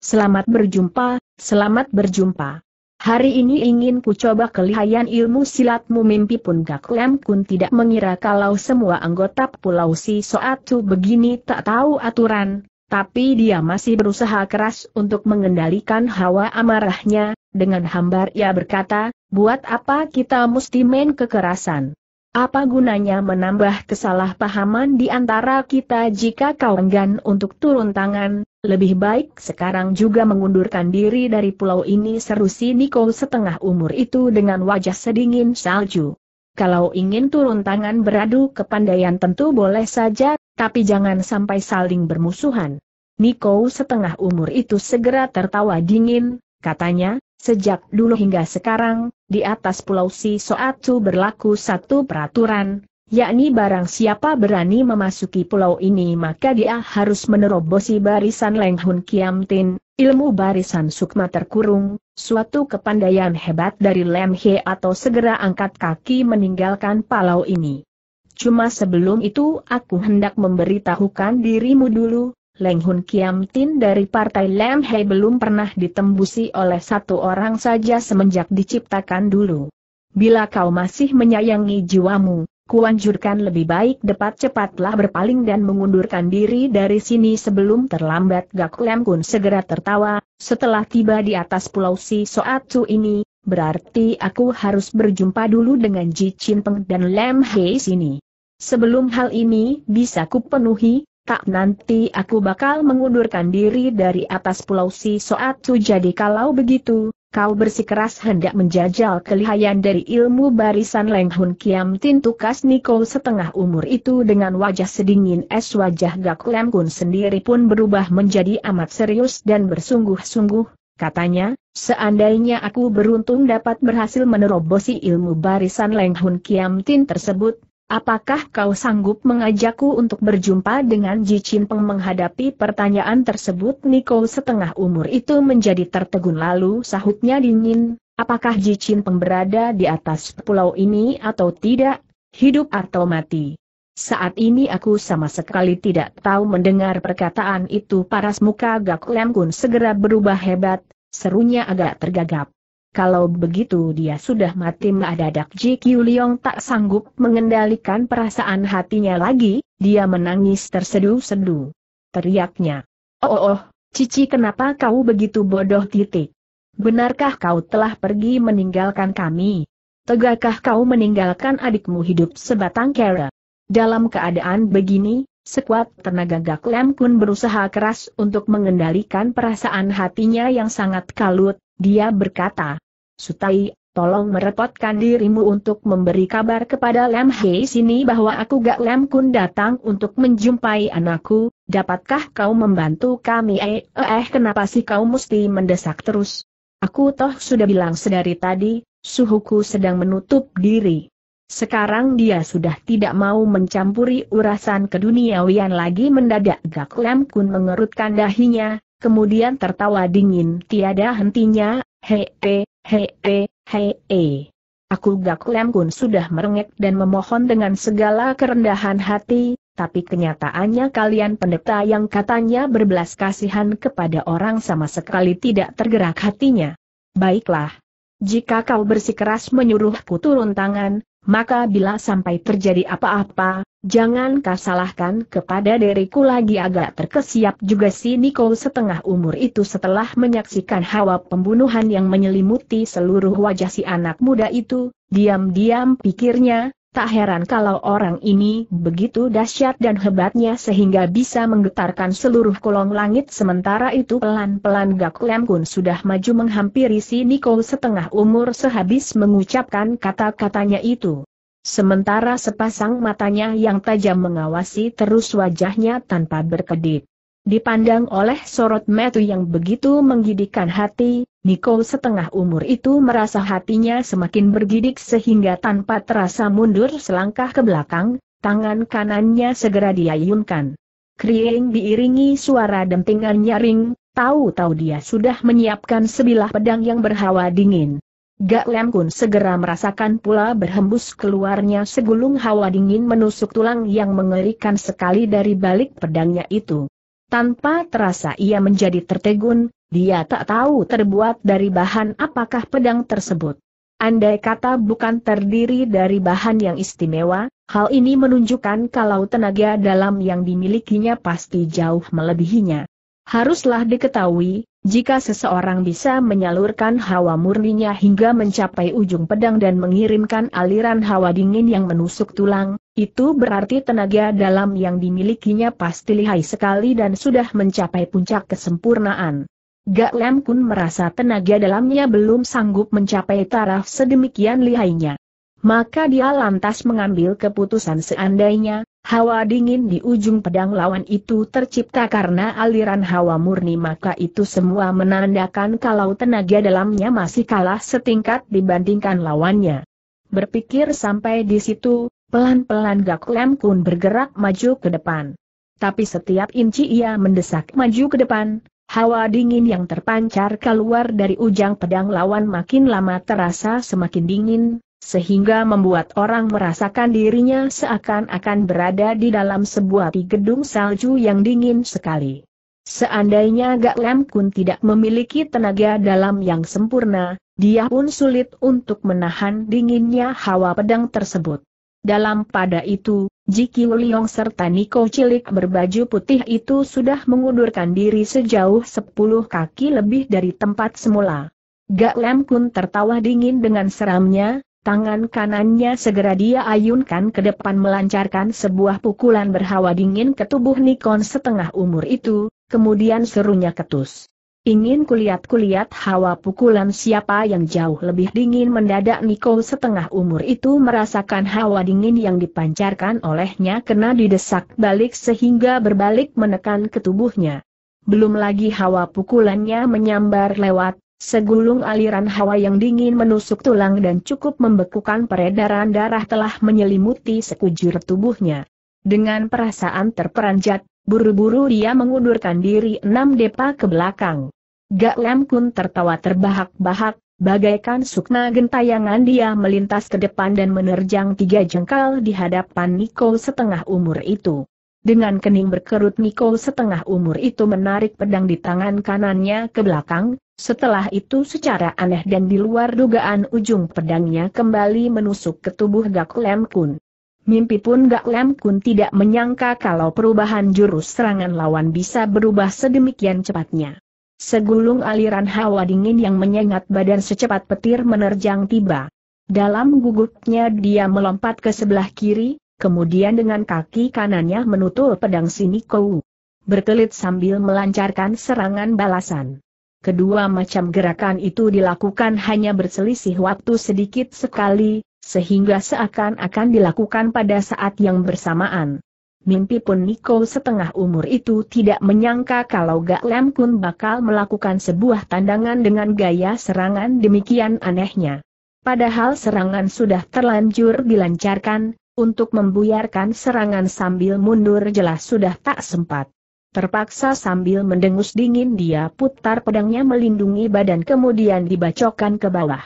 Selamat berjumpa, selamat berjumpa. Hari ini ingin ku coba kelihayan ilmu silatmu mimpi pun Gak Lem Kun tidak mengira kalau semua anggota Pulau Si Soatu begini tak tahu aturan, tapi dia masih berusaha keras untuk mengendalikan hawa amarahnya, dengan hambar ia berkata, buat apa kita mesti main kekerasan? Apa gunanya menambah kesalahpahaman di antara kita jika kau enggan untuk turun tangan, lebih baik sekarang juga mengundurkan diri dari pulau ini seru si Niko setengah umur itu dengan wajah sedingin salju. Kalau ingin turun tangan beradu kepandaian tentu boleh saja, tapi jangan sampai saling bermusuhan. Niko setengah umur itu segera tertawa dingin, katanya, sejak dulu hingga sekarang, di atas pulau si Soatu berlaku satu peraturan, yakni barang siapa berani memasuki pulau ini maka dia harus menerobosi barisan Leng Hun Kiam Tin, ilmu barisan sukma terkurung, suatu kepandaian hebat dari Lem He atau segera angkat kaki meninggalkan pulau ini. Cuma sebelum itu aku hendak memberitahukan dirimu dulu, Leng Hun Kiam Tin dari partai Lam Hei belum pernah ditembusi oleh satu orang saja semenjak diciptakan dulu. Bila kau masih menyayangi jiwamu, kuanjurkan lebih baik depat cepatlah berpaling dan mengundurkan diri dari sini sebelum terlambat Gak Lem Kun segera tertawa, setelah tiba di atas pulau Si Soatu ini, berarti aku harus berjumpa dulu dengan Ji Chin Peng dan Lem Hei sini. Sebelum hal ini bisa kupenuhi, tak nanti aku bakal mengundurkan diri dari atas pulau Si Soatu jadi kalau begitu, kau bersikeras hendak menjajal kelihayan dari ilmu barisan Leng Hun Kiam Tin tukas Niko setengah umur itu dengan wajah sedingin es wajah Gak Lem Kun sendiri pun berubah menjadi amat serius dan bersungguh-sungguh, katanya, seandainya aku beruntung dapat berhasil menerobosi ilmu barisan Leng Hun Kiam Tin tersebut, Apakah kau sanggup mengajakku untuk berjumpa dengan Ji Peng menghadapi pertanyaan tersebut? Niko setengah umur itu menjadi tertegun lalu sahutnya dingin, apakah Ji Peng berada di atas pulau ini atau tidak, hidup atau mati? Saat ini aku sama sekali tidak tahu mendengar perkataan itu paras muka Gak Lem Kun segera berubah hebat, serunya agak tergagap. Kalau begitu dia sudah mati mendadak Ji Qiu tak sanggup mengendalikan perasaan hatinya lagi, dia menangis terseduh sedu. Teriaknya. Oh oh oh, Cici kenapa kau begitu bodoh titik? Benarkah kau telah pergi meninggalkan kami? Tegakkah kau meninggalkan adikmu hidup sebatang kera? Dalam keadaan begini, sekuat tenaga Gak Lem Kun berusaha keras untuk mengendalikan perasaan hatinya yang sangat kalut, dia berkata, Sutai, tolong merepotkan dirimu untuk memberi kabar kepada Lam Hei sini bahwa aku Gak Lam Kun datang untuk menjumpai anakku, dapatkah kau membantu kami? Eh, eh, eh kenapa sih kau mesti mendesak terus? Aku toh sudah bilang sedari tadi, suhuku sedang menutup diri. Sekarang dia sudah tidak mau mencampuri urusan keduniawian lagi mendadak Gak Lam Kun mengerutkan dahinya, kemudian tertawa dingin tiada hentinya, Hepe, hepe, hee. Aku Gak Kun sudah merengek dan memohon dengan segala kerendahan hati, tapi kenyataannya kalian pendeta yang katanya berbelas kasihan kepada orang sama sekali tidak tergerak hatinya. Baiklah. Jika kau bersikeras menyuruhku turun tangan, maka bila sampai terjadi apa-apa, jangan kau salahkan kepada diriku lagi agak terkesiap juga si Niko setengah umur itu setelah menyaksikan hawa pembunuhan yang menyelimuti seluruh wajah si anak muda itu, diam-diam pikirnya, Tak heran kalau orang ini begitu dahsyat dan hebatnya sehingga bisa menggetarkan seluruh kolong langit sementara itu pelan-pelan Gak Lem Kun sudah maju menghampiri si Niko setengah umur sehabis mengucapkan kata-katanya itu. Sementara sepasang matanya yang tajam mengawasi terus wajahnya tanpa berkedip. Dipandang oleh sorot metu yang begitu menggidikan hati, Niko setengah umur itu merasa hatinya semakin bergidik sehingga tanpa terasa mundur selangkah ke belakang, tangan kanannya segera diayunkan. Krieng diiringi suara dentingan nyaring, tahu-tahu dia sudah menyiapkan sebilah pedang yang berhawa dingin. Gak Lem Kun segera merasakan pula berhembus keluarnya segulung hawa dingin menusuk tulang yang mengerikan sekali dari balik pedangnya itu. Tanpa terasa ia menjadi tertegun, dia tak tahu terbuat dari bahan apakah pedang tersebut. Andai kata bukan terdiri dari bahan yang istimewa, hal ini menunjukkan kalau tenaga dalam yang dimilikinya pasti jauh melebihinya. Haruslah diketahui, jika seseorang bisa menyalurkan hawa murninya hingga mencapai ujung pedang dan mengirimkan aliran hawa dingin yang menusuk tulang, itu berarti tenaga dalam yang dimilikinya pasti lihai sekali dan sudah mencapai puncak kesempurnaan. Gak Lem Kun merasa tenaga dalamnya belum sanggup mencapai taraf sedemikian lihainya. Maka dia lantas mengambil keputusan seandainya, Hawa dingin di ujung pedang lawan itu tercipta karena aliran hawa murni maka itu semua menandakan kalau tenaga dalamnya masih kalah setingkat dibandingkan lawannya. Berpikir sampai di situ, pelan-pelan Gak Lem Kun bergerak maju ke depan. Tapi setiap inci ia mendesak maju ke depan, hawa dingin yang terpancar keluar dari ujung pedang lawan makin lama terasa semakin dingin, sehingga membuat orang merasakan dirinya seakan-akan berada di dalam sebuah gedung salju yang dingin sekali. Seandainya Gak Lem Kun tidak memiliki tenaga dalam yang sempurna, dia pun sulit untuk menahan dinginnya hawa pedang tersebut. Dalam pada itu, Jiki Wuliong serta Niko Cilik berbaju putih itu sudah mengundurkan diri sejauh sepuluh kaki lebih dari tempat semula. Gak Lem Kun tertawa dingin dengan seramnya, Tangan kanannya segera dia ayunkan ke depan melancarkan sebuah pukulan berhawa dingin ke tubuh Nikon setengah umur itu, kemudian serunya ketus. Ingin kulihat-kulihat hawa pukulan siapa yang jauh lebih dingin mendadak Niko setengah umur itu merasakan hawa dingin yang dipancarkan olehnya kena didesak balik sehingga berbalik menekan ke tubuhnya. Belum lagi hawa pukulannya menyambar lewat, Segulung aliran hawa yang dingin menusuk tulang dan cukup membekukan peredaran darah telah menyelimuti sekujur tubuhnya. Dengan perasaan terperanjat, buru-buru dia mengundurkan diri enam depa ke belakang. Gak Lem Kun tertawa terbahak-bahak, bagaikan sukna gentayangan dia melintas ke depan dan menerjang tiga jengkal di hadapan Niko setengah umur itu. Dengan kening berkerut Niko setengah umur itu menarik pedang di tangan kanannya ke belakang, setelah itu secara aneh dan di luar dugaan ujung pedangnya kembali menusuk ke tubuh Gak Lem Kun. Mimpi pun Gak Lem Kun tidak menyangka kalau perubahan jurus serangan lawan bisa berubah sedemikian cepatnya. Segulung aliran hawa dingin yang menyengat badan secepat petir menerjang tiba. Dalam gugupnya dia melompat ke sebelah kiri, Kemudian dengan kaki kanannya menutup pedang Sinikou. Berkelit sambil melancarkan serangan balasan. Kedua macam gerakan itu dilakukan hanya berselisih waktu sedikit sekali, sehingga seakan-akan dilakukan pada saat yang bersamaan. Mimpi pun Niko setengah umur itu tidak menyangka kalau Gak Lem Kun bakal melakukan sebuah tandangan dengan gaya serangan demikian anehnya. Padahal serangan sudah terlanjur dilancarkan, untuk membuyarkan serangan sambil mundur jelas sudah tak sempat. Terpaksa sambil mendengus dingin dia putar pedangnya melindungi badan kemudian dibacokan ke bawah.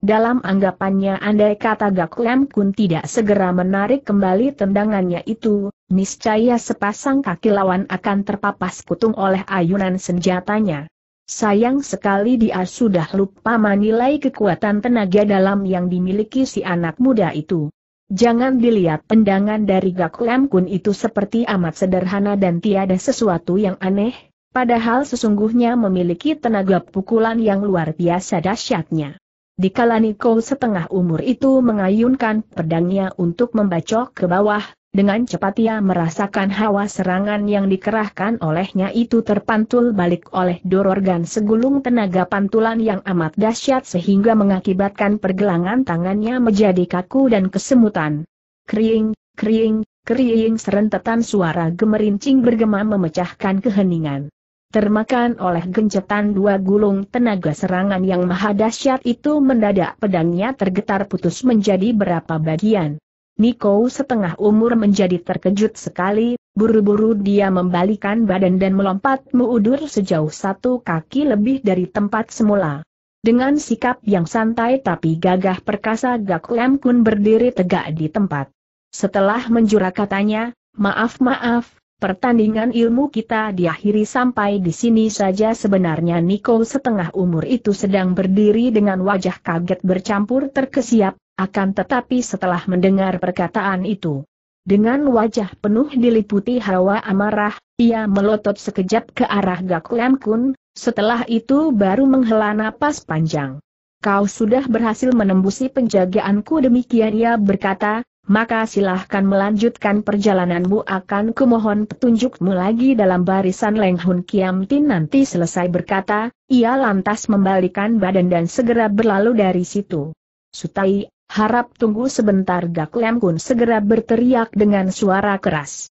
Dalam anggapannya andai kata Gak Lem Kun tidak segera menarik kembali tendangannya itu, niscaya sepasang kaki lawan akan terpapas kutung oleh ayunan senjatanya. Sayang sekali dia sudah lupa menilai kekuatan tenaga dalam yang dimiliki si anak muda itu. Jangan dilihat pendangan dari Gak Lam Kun itu seperti amat sederhana dan tiada sesuatu yang aneh, padahal sesungguhnya memiliki tenaga pukulan yang luar biasa dahsyatnya. Di kalani Niko setengah umur itu mengayunkan pedangnya untuk membacok ke bawah, dengan cepat ia merasakan hawa serangan yang dikerahkan olehnya itu terpantul balik oleh dororgan segulung tenaga pantulan yang amat dahsyat sehingga mengakibatkan pergelangan tangannya menjadi kaku dan kesemutan. Kering, kering, kering serentetan suara gemerincing bergema memecahkan keheningan. Termakan oleh gencetan dua gulung tenaga serangan yang maha dahsyat itu mendadak pedangnya tergetar putus menjadi berapa bagian. Niko setengah umur menjadi terkejut sekali, buru-buru dia membalikan badan dan melompat mengudur sejauh satu kaki lebih dari tempat semula. Dengan sikap yang santai tapi gagah perkasa Gak Lem Kun berdiri tegak di tempat. Setelah menjura katanya, maaf maaf, Pertandingan ilmu kita diakhiri sampai di sini saja sebenarnya Niko setengah umur itu sedang berdiri dengan wajah kaget bercampur terkesiap, akan tetapi setelah mendengar perkataan itu, dengan wajah penuh diliputi hawa amarah, ia melotot sekejap ke arah Gak Kun, setelah itu baru menghela napas panjang. Kau sudah berhasil menembusi penjagaanku demikian ia berkata, maka silahkan melanjutkan perjalananmu akan kumohon petunjukmu lagi dalam barisan Leng Hun Kiam Tin nanti selesai berkata, ia lantas membalikan badan dan segera berlalu dari situ. Sutai, harap tunggu sebentar Gak Lem Kun segera berteriak dengan suara keras.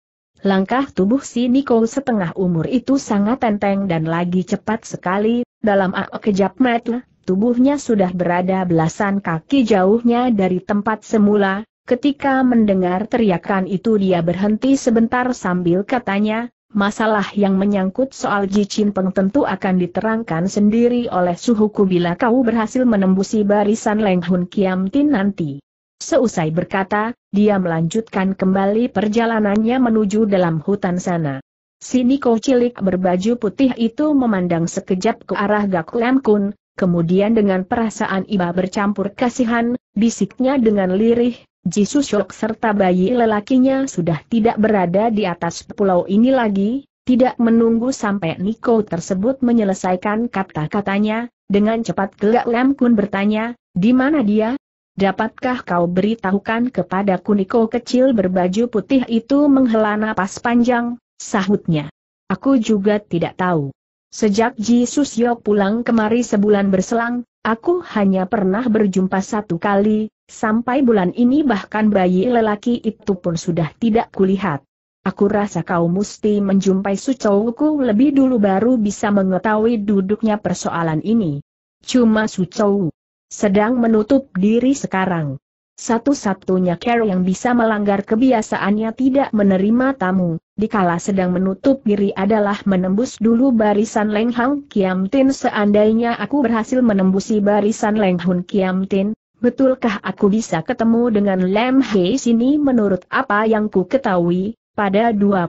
Langkah tubuh si Niko setengah umur itu sangat tenteng dan lagi cepat sekali, dalam aak kejap mata, tubuhnya sudah berada belasan kaki jauhnya dari tempat semula, Ketika mendengar teriakan itu dia berhenti sebentar sambil katanya, masalah yang menyangkut soal Jicin Peng tentu akan diterangkan sendiri oleh suhuku bila kau berhasil menembusi barisan Leng Hun Kiam Tin nanti. Seusai berkata, dia melanjutkan kembali perjalanannya menuju dalam hutan sana. Sini kau cilik berbaju putih itu memandang sekejap ke arah Gak Lam Kun, kemudian dengan perasaan iba bercampur kasihan, bisiknya dengan lirih, Jisu Syok serta bayi lelakinya sudah tidak berada di atas pulau ini lagi, tidak menunggu sampai Niko tersebut menyelesaikan kata-katanya, dengan cepat gelak Lam Kun bertanya, di mana dia? Dapatkah kau beritahukan kepada Kuniko kecil berbaju putih itu menghela napas panjang, sahutnya. Aku juga tidak tahu. Sejak Jisus Yok pulang kemari sebulan berselang, aku hanya pernah berjumpa satu kali, Sampai bulan ini bahkan bayi lelaki itu pun sudah tidak kulihat. Aku rasa kau mesti menjumpai sucouku lebih dulu baru bisa mengetahui duduknya persoalan ini. Cuma sucou sedang menutup diri sekarang. Satu-satunya Carol yang bisa melanggar kebiasaannya tidak menerima tamu, dikala sedang menutup diri adalah menembus dulu barisan Leng kiamtin. Seandainya aku berhasil menembusi barisan Leng kiamtin. Betulkah aku bisa ketemu dengan Lem Hei sini menurut apa yang ku ketahui, pada dua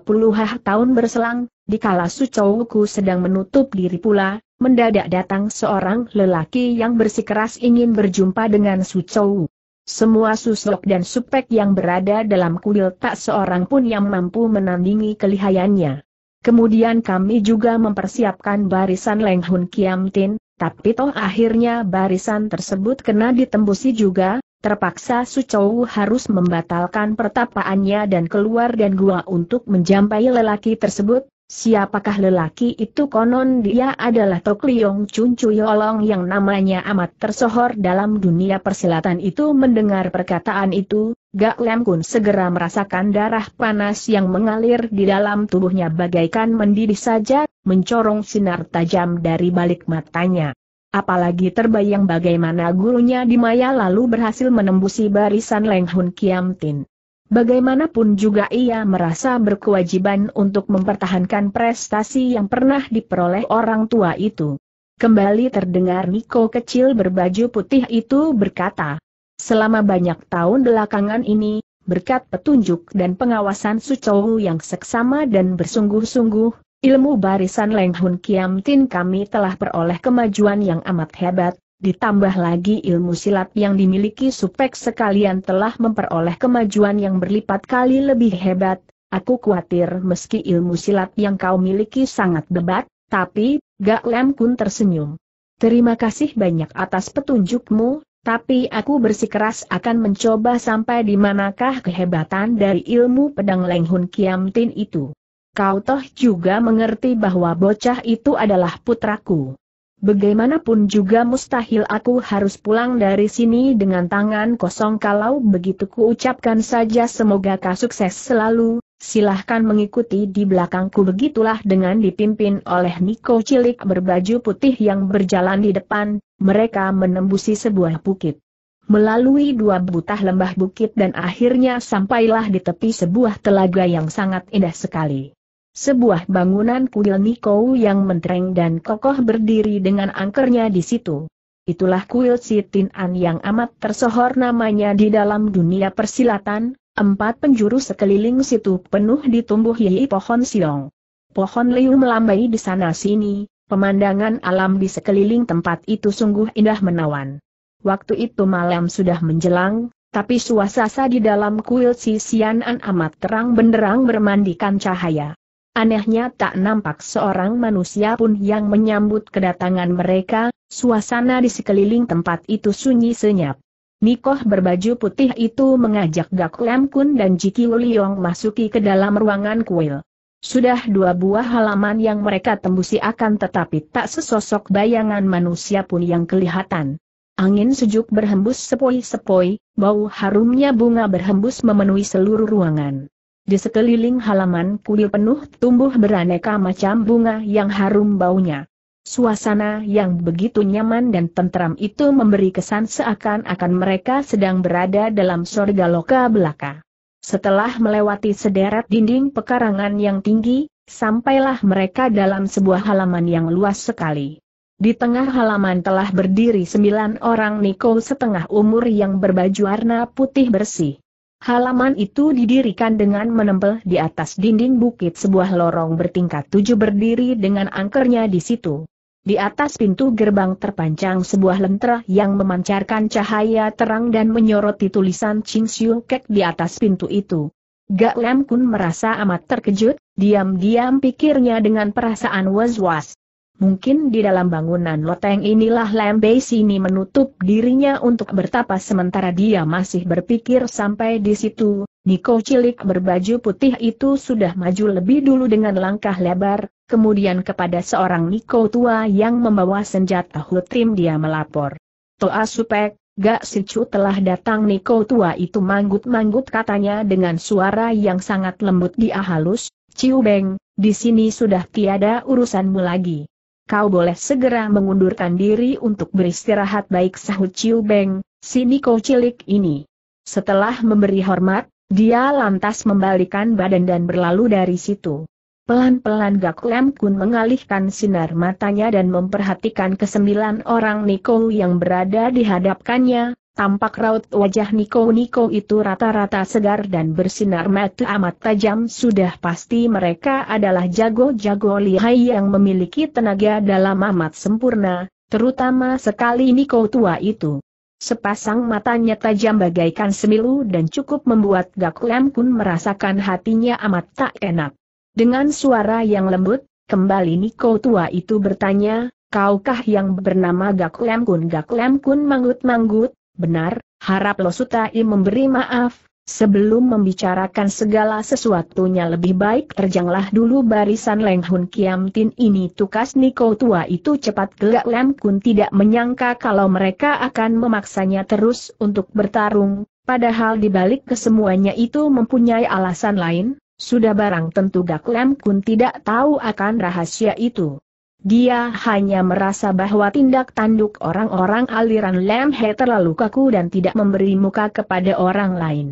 tahun berselang, dikala sucouku sedang menutup diri pula, mendadak datang seorang lelaki yang bersikeras ingin berjumpa dengan sucou. Semua susok dan supek yang berada dalam kuil tak seorang pun yang mampu menandingi kelihayannya. Kemudian kami juga mempersiapkan barisan Leng Hun Kiam Tin, tapi toh akhirnya barisan tersebut kena ditembusi juga, terpaksa Sucou harus membatalkan pertapaannya dan keluar dan gua untuk menjampai lelaki tersebut, Siapakah lelaki itu konon dia adalah Tok Liong Chun Chuyolong yang namanya amat tersohor dalam dunia persilatan itu mendengar perkataan itu, Gak Lem Kun segera merasakan darah panas yang mengalir di dalam tubuhnya bagaikan mendidih saja, mencorong sinar tajam dari balik matanya. Apalagi terbayang bagaimana gurunya di maya lalu berhasil menembusi barisan Leng Hun Kiam Tin. Bagaimanapun juga ia merasa berkewajiban untuk mempertahankan prestasi yang pernah diperoleh orang tua itu. Kembali terdengar Niko kecil berbaju putih itu berkata, Selama banyak tahun belakangan ini, berkat petunjuk dan pengawasan Sucowu yang seksama dan bersungguh-sungguh, ilmu barisan Leng Hun Kiam Tin kami telah peroleh kemajuan yang amat hebat, Ditambah lagi ilmu silat yang dimiliki Supek sekalian telah memperoleh kemajuan yang berlipat kali lebih hebat, aku khawatir meski ilmu silat yang kau miliki sangat hebat, tapi, Gak Lem Kun tersenyum. Terima kasih banyak atas petunjukmu, tapi aku bersikeras akan mencoba sampai di manakah kehebatan dari ilmu pedang Leng Hun Kiam Tin itu. Kau toh juga mengerti bahwa bocah itu adalah putraku. Bagaimanapun juga mustahil aku harus pulang dari sini dengan tangan kosong kalau begitu kuucapkan saja semoga kau sukses selalu, silahkan mengikuti di belakangku begitulah dengan dipimpin oleh Niko cilik berbaju putih yang berjalan di depan, mereka menembusi sebuah bukit. Melalui dua butah lembah bukit dan akhirnya sampailah di tepi sebuah telaga yang sangat indah sekali sebuah bangunan kuil Niko yang mentereng dan kokoh berdiri dengan angkernya di situ. Itulah kuil Sitin An yang amat tersohor namanya di dalam dunia persilatan, empat penjuru sekeliling situ penuh ditumbuhi pohon silong, Pohon liu melambai di sana-sini, pemandangan alam di sekeliling tempat itu sungguh indah menawan. Waktu itu malam sudah menjelang, tapi suasana di dalam kuil Sisian An amat terang benderang bermandikan cahaya. Anehnya tak nampak seorang manusia pun yang menyambut kedatangan mereka, suasana di sekeliling tempat itu sunyi senyap. Nikoh berbaju putih itu mengajak Gak Lam Kun dan Jiki Wuliong masuki ke dalam ruangan kuil. Sudah dua buah halaman yang mereka tembusi akan tetapi tak sesosok bayangan manusia pun yang kelihatan. Angin sejuk berhembus sepoi-sepoi, bau harumnya bunga berhembus memenuhi seluruh ruangan. Di sekeliling halaman kuil penuh tumbuh beraneka macam bunga yang harum baunya. Suasana yang begitu nyaman dan tentram itu memberi kesan seakan-akan mereka sedang berada dalam sorga loka belaka. Setelah melewati sederet dinding pekarangan yang tinggi, sampailah mereka dalam sebuah halaman yang luas sekali. Di tengah halaman telah berdiri sembilan orang Niko setengah umur yang berbaju warna putih bersih. Halaman itu didirikan dengan menempel di atas dinding bukit sebuah lorong bertingkat tujuh berdiri dengan angkernya di situ. Di atas pintu gerbang terpanjang sebuah lentera yang memancarkan cahaya terang dan menyoroti tulisan Ching Siu Kek di atas pintu itu. Gak Lam Kun merasa amat terkejut, diam-diam pikirnya dengan perasaan was-was. Mungkin di dalam bangunan loteng inilah Lembei sini menutup dirinya untuk bertapa sementara dia masih berpikir sampai di situ. Niko cilik berbaju putih itu sudah maju lebih dulu dengan langkah lebar, kemudian kepada seorang Niko tua yang membawa senjata hutrim dia melapor. Toa Supek, Gak Sicu telah datang Niko tua itu manggut-manggut katanya dengan suara yang sangat lembut dia halus, Ciu Beng, di sini sudah tiada urusanmu lagi kau boleh segera mengundurkan diri untuk beristirahat baik sahut Ciu Beng, si Niko cilik ini. Setelah memberi hormat, dia lantas membalikan badan dan berlalu dari situ. Pelan-pelan Gak Lam Kun mengalihkan sinar matanya dan memperhatikan kesembilan orang Niko yang berada di hadapannya, Tampak raut wajah Niko Niko itu rata-rata segar dan bersinar mata amat tajam sudah pasti mereka adalah jago-jago lihai yang memiliki tenaga dalam amat sempurna, terutama sekali Niko tua itu. Sepasang matanya tajam bagaikan semilu dan cukup membuat Gaklem pun merasakan hatinya amat tak enak. Dengan suara yang lembut, kembali Niko tua itu bertanya, Kaukah yang bernama Gaklem Kun? Gaklem Kun manggut-manggut, Benar, harap Losutai memberi maaf, sebelum membicarakan segala sesuatunya lebih baik terjanglah dulu barisan Leng Hun Kiam Tin ini tukas Niko tua itu cepat gelak Lam Kun tidak menyangka kalau mereka akan memaksanya terus untuk bertarung, padahal dibalik kesemuanya itu mempunyai alasan lain, sudah barang tentu Gak Lam Kun tidak tahu akan rahasia itu. Dia hanya merasa bahwa tindak tanduk orang-orang aliran He terlalu kaku dan tidak memberi muka kepada orang lain.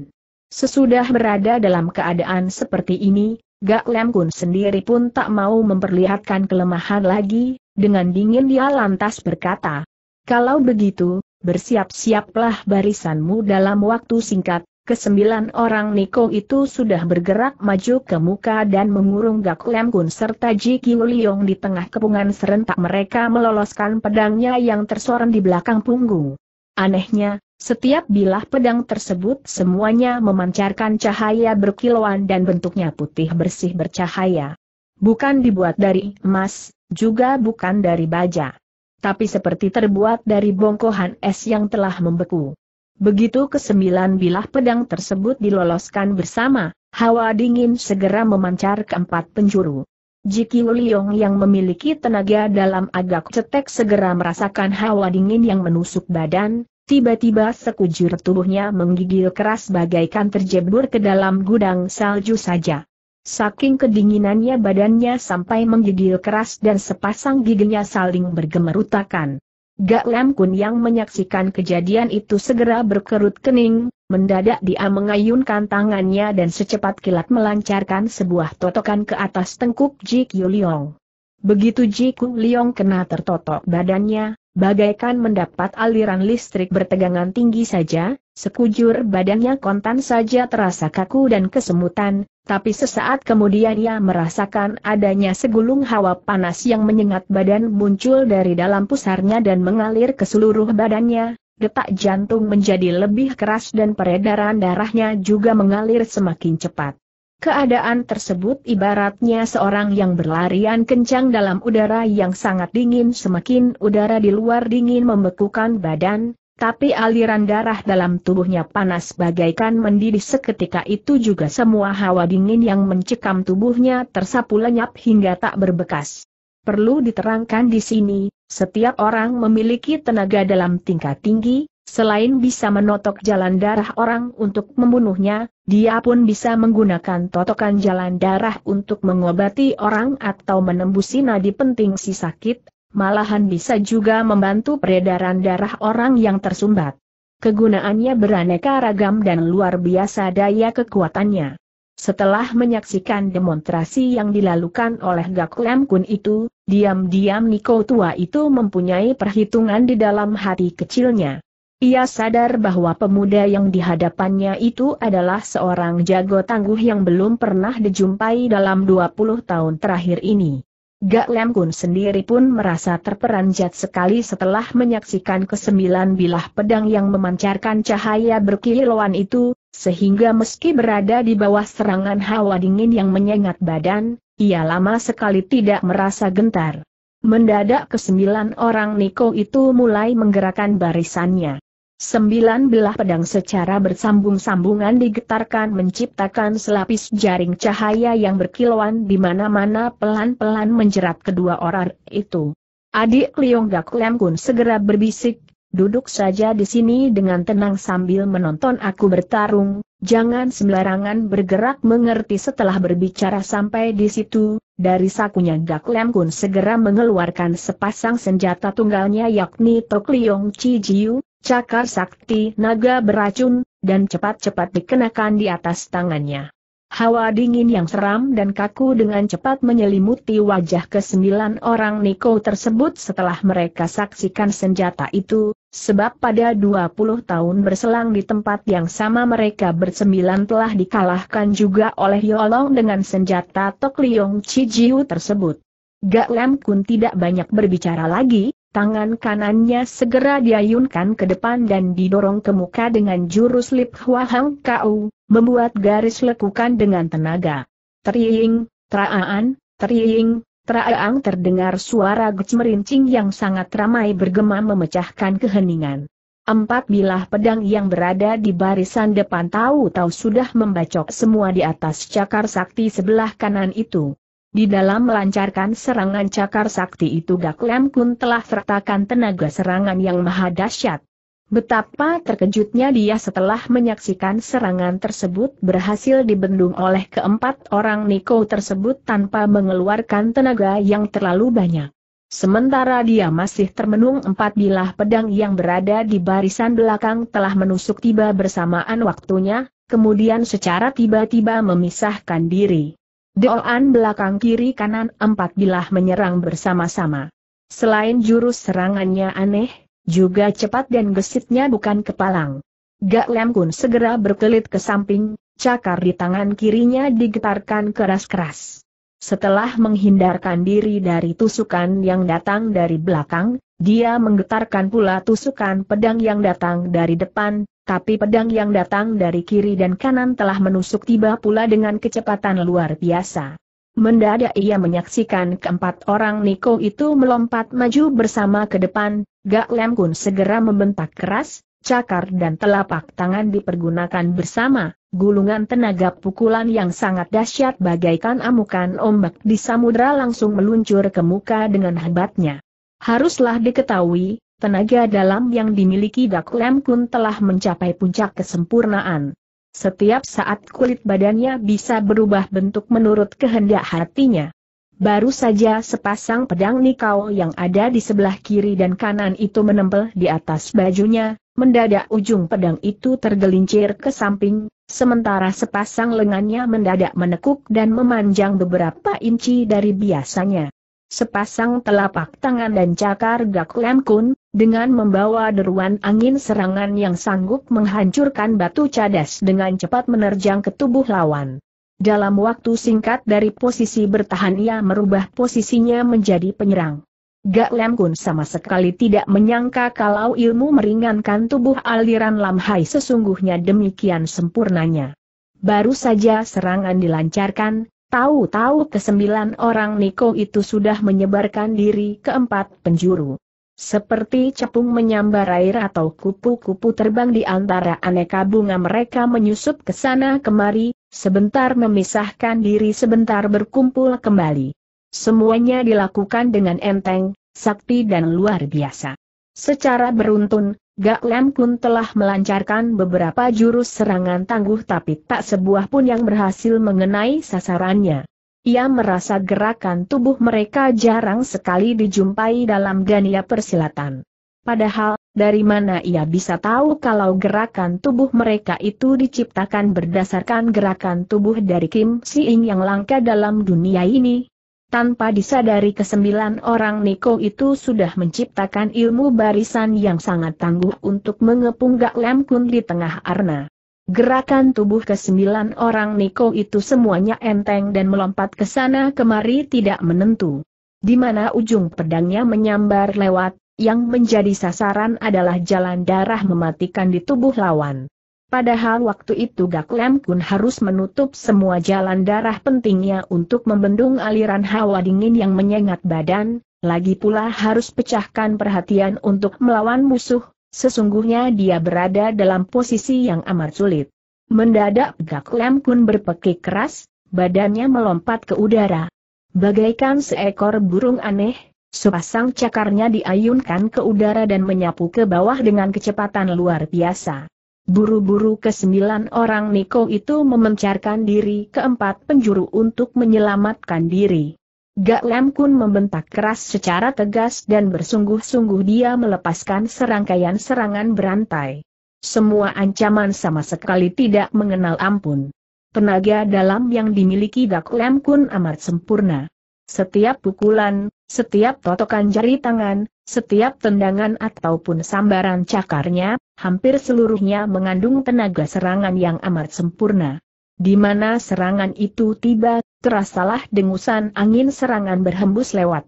Sesudah berada dalam keadaan seperti ini, Gak Lam Kun sendiri pun tak mau memperlihatkan kelemahan lagi, dengan dingin dia lantas berkata, Kalau begitu, bersiap-siaplah barisanmu dalam waktu singkat, Kesembilan orang Niko itu sudah bergerak maju ke muka dan mengurung Gak Lem Kun serta Ji Kiu Liong di tengah kepungan serentak mereka meloloskan pedangnya yang tersorong di belakang punggung. Anehnya, setiap bilah pedang tersebut semuanya memancarkan cahaya berkilauan dan bentuknya putih bersih bercahaya. Bukan dibuat dari emas, juga bukan dari baja. Tapi seperti terbuat dari bongkohan es yang telah membeku. Begitu kesembilan bilah pedang tersebut diloloskan bersama, hawa dingin segera memancar ke empat penjuru. Jiki Wuliong yang memiliki tenaga dalam agak cetek segera merasakan hawa dingin yang menusuk badan, tiba-tiba sekujur tubuhnya menggigil keras bagaikan terjebur ke dalam gudang salju saja. Saking kedinginannya badannya sampai menggigil keras dan sepasang giginya saling bergemerutakan. Gak Lam Kun yang menyaksikan kejadian itu segera berkerut kening, mendadak dia mengayunkan tangannya dan secepat kilat melancarkan sebuah totokan ke atas tengkuk Ji Kyu Liong. Begitu Ji Kyu Liong kena tertotok badannya, bagaikan mendapat aliran listrik bertegangan tinggi saja, sekujur badannya kontan saja terasa kaku dan kesemutan, tapi sesaat kemudian ia merasakan adanya segulung hawa panas yang menyengat badan muncul dari dalam pusarnya dan mengalir ke seluruh badannya, detak jantung menjadi lebih keras dan peredaran darahnya juga mengalir semakin cepat. Keadaan tersebut ibaratnya seorang yang berlarian kencang dalam udara yang sangat dingin semakin udara di luar dingin membekukan badan, tapi aliran darah dalam tubuhnya panas bagaikan mendidih seketika itu juga semua hawa dingin yang mencekam tubuhnya tersapu lenyap hingga tak berbekas. Perlu diterangkan di sini, setiap orang memiliki tenaga dalam tingkat tinggi, selain bisa menotok jalan darah orang untuk membunuhnya, dia pun bisa menggunakan totokan jalan darah untuk mengobati orang atau menembusi nadi penting si sakit, malahan bisa juga membantu peredaran darah orang yang tersumbat. Kegunaannya beraneka ragam dan luar biasa daya kekuatannya. Setelah menyaksikan demonstrasi yang dilakukan oleh Gak Lem Kun itu, diam-diam Niko tua itu mempunyai perhitungan di dalam hati kecilnya. Ia sadar bahwa pemuda yang dihadapannya itu adalah seorang jago tangguh yang belum pernah dijumpai dalam 20 tahun terakhir ini. Gak Lem Kun sendiri pun merasa terperanjat sekali setelah menyaksikan kesembilan bilah pedang yang memancarkan cahaya berkilauan itu, sehingga meski berada di bawah serangan hawa dingin yang menyengat badan, ia lama sekali tidak merasa gentar. Mendadak kesembilan orang Niko itu mulai menggerakkan barisannya. Sembilan belah pedang secara bersambung-sambungan digetarkan menciptakan selapis jaring cahaya yang berkilauan di mana-mana pelan-pelan menjerat kedua orang itu. Adik Liong Gak Lem Kun segera berbisik, duduk saja di sini dengan tenang sambil menonton aku bertarung, jangan sembarangan bergerak mengerti setelah berbicara sampai di situ, dari sakunya Gak Lem Kun segera mengeluarkan sepasang senjata tunggalnya yakni Tok Liong Chi Jiu, cakar sakti naga beracun, dan cepat-cepat dikenakan di atas tangannya. Hawa dingin yang seram dan kaku dengan cepat menyelimuti wajah kesembilan orang Niko tersebut setelah mereka saksikan senjata itu, sebab pada 20 tahun berselang di tempat yang sama mereka bersembilan telah dikalahkan juga oleh Yolong dengan senjata Tok Liong Chi tersebut. Gak Lem Kun tidak banyak berbicara lagi, Tangan kanannya segera diayunkan ke depan dan didorong ke muka dengan jurus Lip Hua Kau, membuat garis lekukan dengan tenaga. Teriing, teraan, teriing, teraang terdengar suara gecmerincing yang sangat ramai bergema memecahkan keheningan. Empat bilah pedang yang berada di barisan depan tahu-tahu sudah membacok semua di atas cakar sakti sebelah kanan itu. Di dalam melancarkan serangan cakar sakti itu Gak Lem Kun telah sertakan tenaga serangan yang maha dahsyat. Betapa terkejutnya dia setelah menyaksikan serangan tersebut berhasil dibendung oleh keempat orang Niko tersebut tanpa mengeluarkan tenaga yang terlalu banyak. Sementara dia masih termenung empat bilah pedang yang berada di barisan belakang telah menusuk tiba bersamaan waktunya, kemudian secara tiba-tiba memisahkan diri. Deoan belakang kiri kanan empat bilah menyerang bersama-sama. Selain jurus serangannya aneh, juga cepat dan gesitnya bukan kepalang. Gak Lem Kun segera berkelit ke samping, cakar di tangan kirinya digetarkan keras-keras. Setelah menghindarkan diri dari tusukan yang datang dari belakang, dia menggetarkan pula tusukan pedang yang datang dari depan, tapi pedang yang datang dari kiri dan kanan telah menusuk tiba pula dengan kecepatan luar biasa. Mendadak ia menyaksikan keempat orang Niko itu melompat maju bersama ke depan, Gak Lem Kun segera membentak keras, cakar dan telapak tangan dipergunakan bersama, gulungan tenaga pukulan yang sangat dahsyat bagaikan amukan ombak di samudera langsung meluncur ke muka dengan hebatnya. Haruslah diketahui, tenaga dalam yang dimiliki Dak Lem Kun telah mencapai puncak kesempurnaan. Setiap saat kulit badannya bisa berubah bentuk menurut kehendak hatinya. Baru saja sepasang pedang nikau yang ada di sebelah kiri dan kanan itu menempel di atas bajunya, mendadak ujung pedang itu tergelincir ke samping, sementara sepasang lengannya mendadak menekuk dan memanjang beberapa inci dari biasanya sepasang telapak tangan dan cakar Gak Lem Kun, dengan membawa deruan angin serangan yang sanggup menghancurkan batu cadas dengan cepat menerjang ke tubuh lawan. Dalam waktu singkat dari posisi bertahan ia merubah posisinya menjadi penyerang. Gak Lem Kun sama sekali tidak menyangka kalau ilmu meringankan tubuh aliran Lam Hai sesungguhnya demikian sempurnanya. Baru saja serangan dilancarkan, Tahu-tahu kesembilan orang Niko itu sudah menyebarkan diri ke empat penjuru. Seperti capung menyambar air atau kupu-kupu terbang di antara aneka bunga mereka menyusup ke sana kemari, sebentar memisahkan diri sebentar berkumpul kembali. Semuanya dilakukan dengan enteng, sakti dan luar biasa. Secara beruntun, Gak Lem Kun telah melancarkan beberapa jurus serangan tangguh tapi tak sebuah pun yang berhasil mengenai sasarannya. Ia merasa gerakan tubuh mereka jarang sekali dijumpai dalam dania persilatan. Padahal, dari mana ia bisa tahu kalau gerakan tubuh mereka itu diciptakan berdasarkan gerakan tubuh dari Kim Si Ing yang langka dalam dunia ini? Tanpa disadari kesembilan orang Niko itu sudah menciptakan ilmu barisan yang sangat tangguh untuk mengepung Gak Lem Kun di tengah arna. Gerakan tubuh kesembilan orang Niko itu semuanya enteng dan melompat ke sana kemari tidak menentu. Di mana ujung pedangnya menyambar lewat, yang menjadi sasaran adalah jalan darah mematikan di tubuh lawan. Padahal waktu itu Gak Lem Kun harus menutup semua jalan darah pentingnya untuk membendung aliran hawa dingin yang menyengat badan, lagi pula harus pecahkan perhatian untuk melawan musuh, sesungguhnya dia berada dalam posisi yang amat sulit. Mendadak Gak Lem Kun berpekik keras, badannya melompat ke udara. Bagaikan seekor burung aneh, sepasang cakarnya diayunkan ke udara dan menyapu ke bawah dengan kecepatan luar biasa. Buru-buru ke sembilan orang Niko itu memencarkan diri keempat penjuru untuk menyelamatkan diri. Gak Lam Kun membentak keras secara tegas dan bersungguh-sungguh dia melepaskan serangkaian serangan berantai. Semua ancaman sama sekali tidak mengenal ampun. Tenaga dalam yang dimiliki Gak Lam Kun amat sempurna. Setiap pukulan, setiap totokan jari tangan, setiap tendangan ataupun sambaran cakarnya, hampir seluruhnya mengandung tenaga serangan yang amat sempurna. Di mana serangan itu tiba, terasalah dengusan angin serangan berhembus lewat.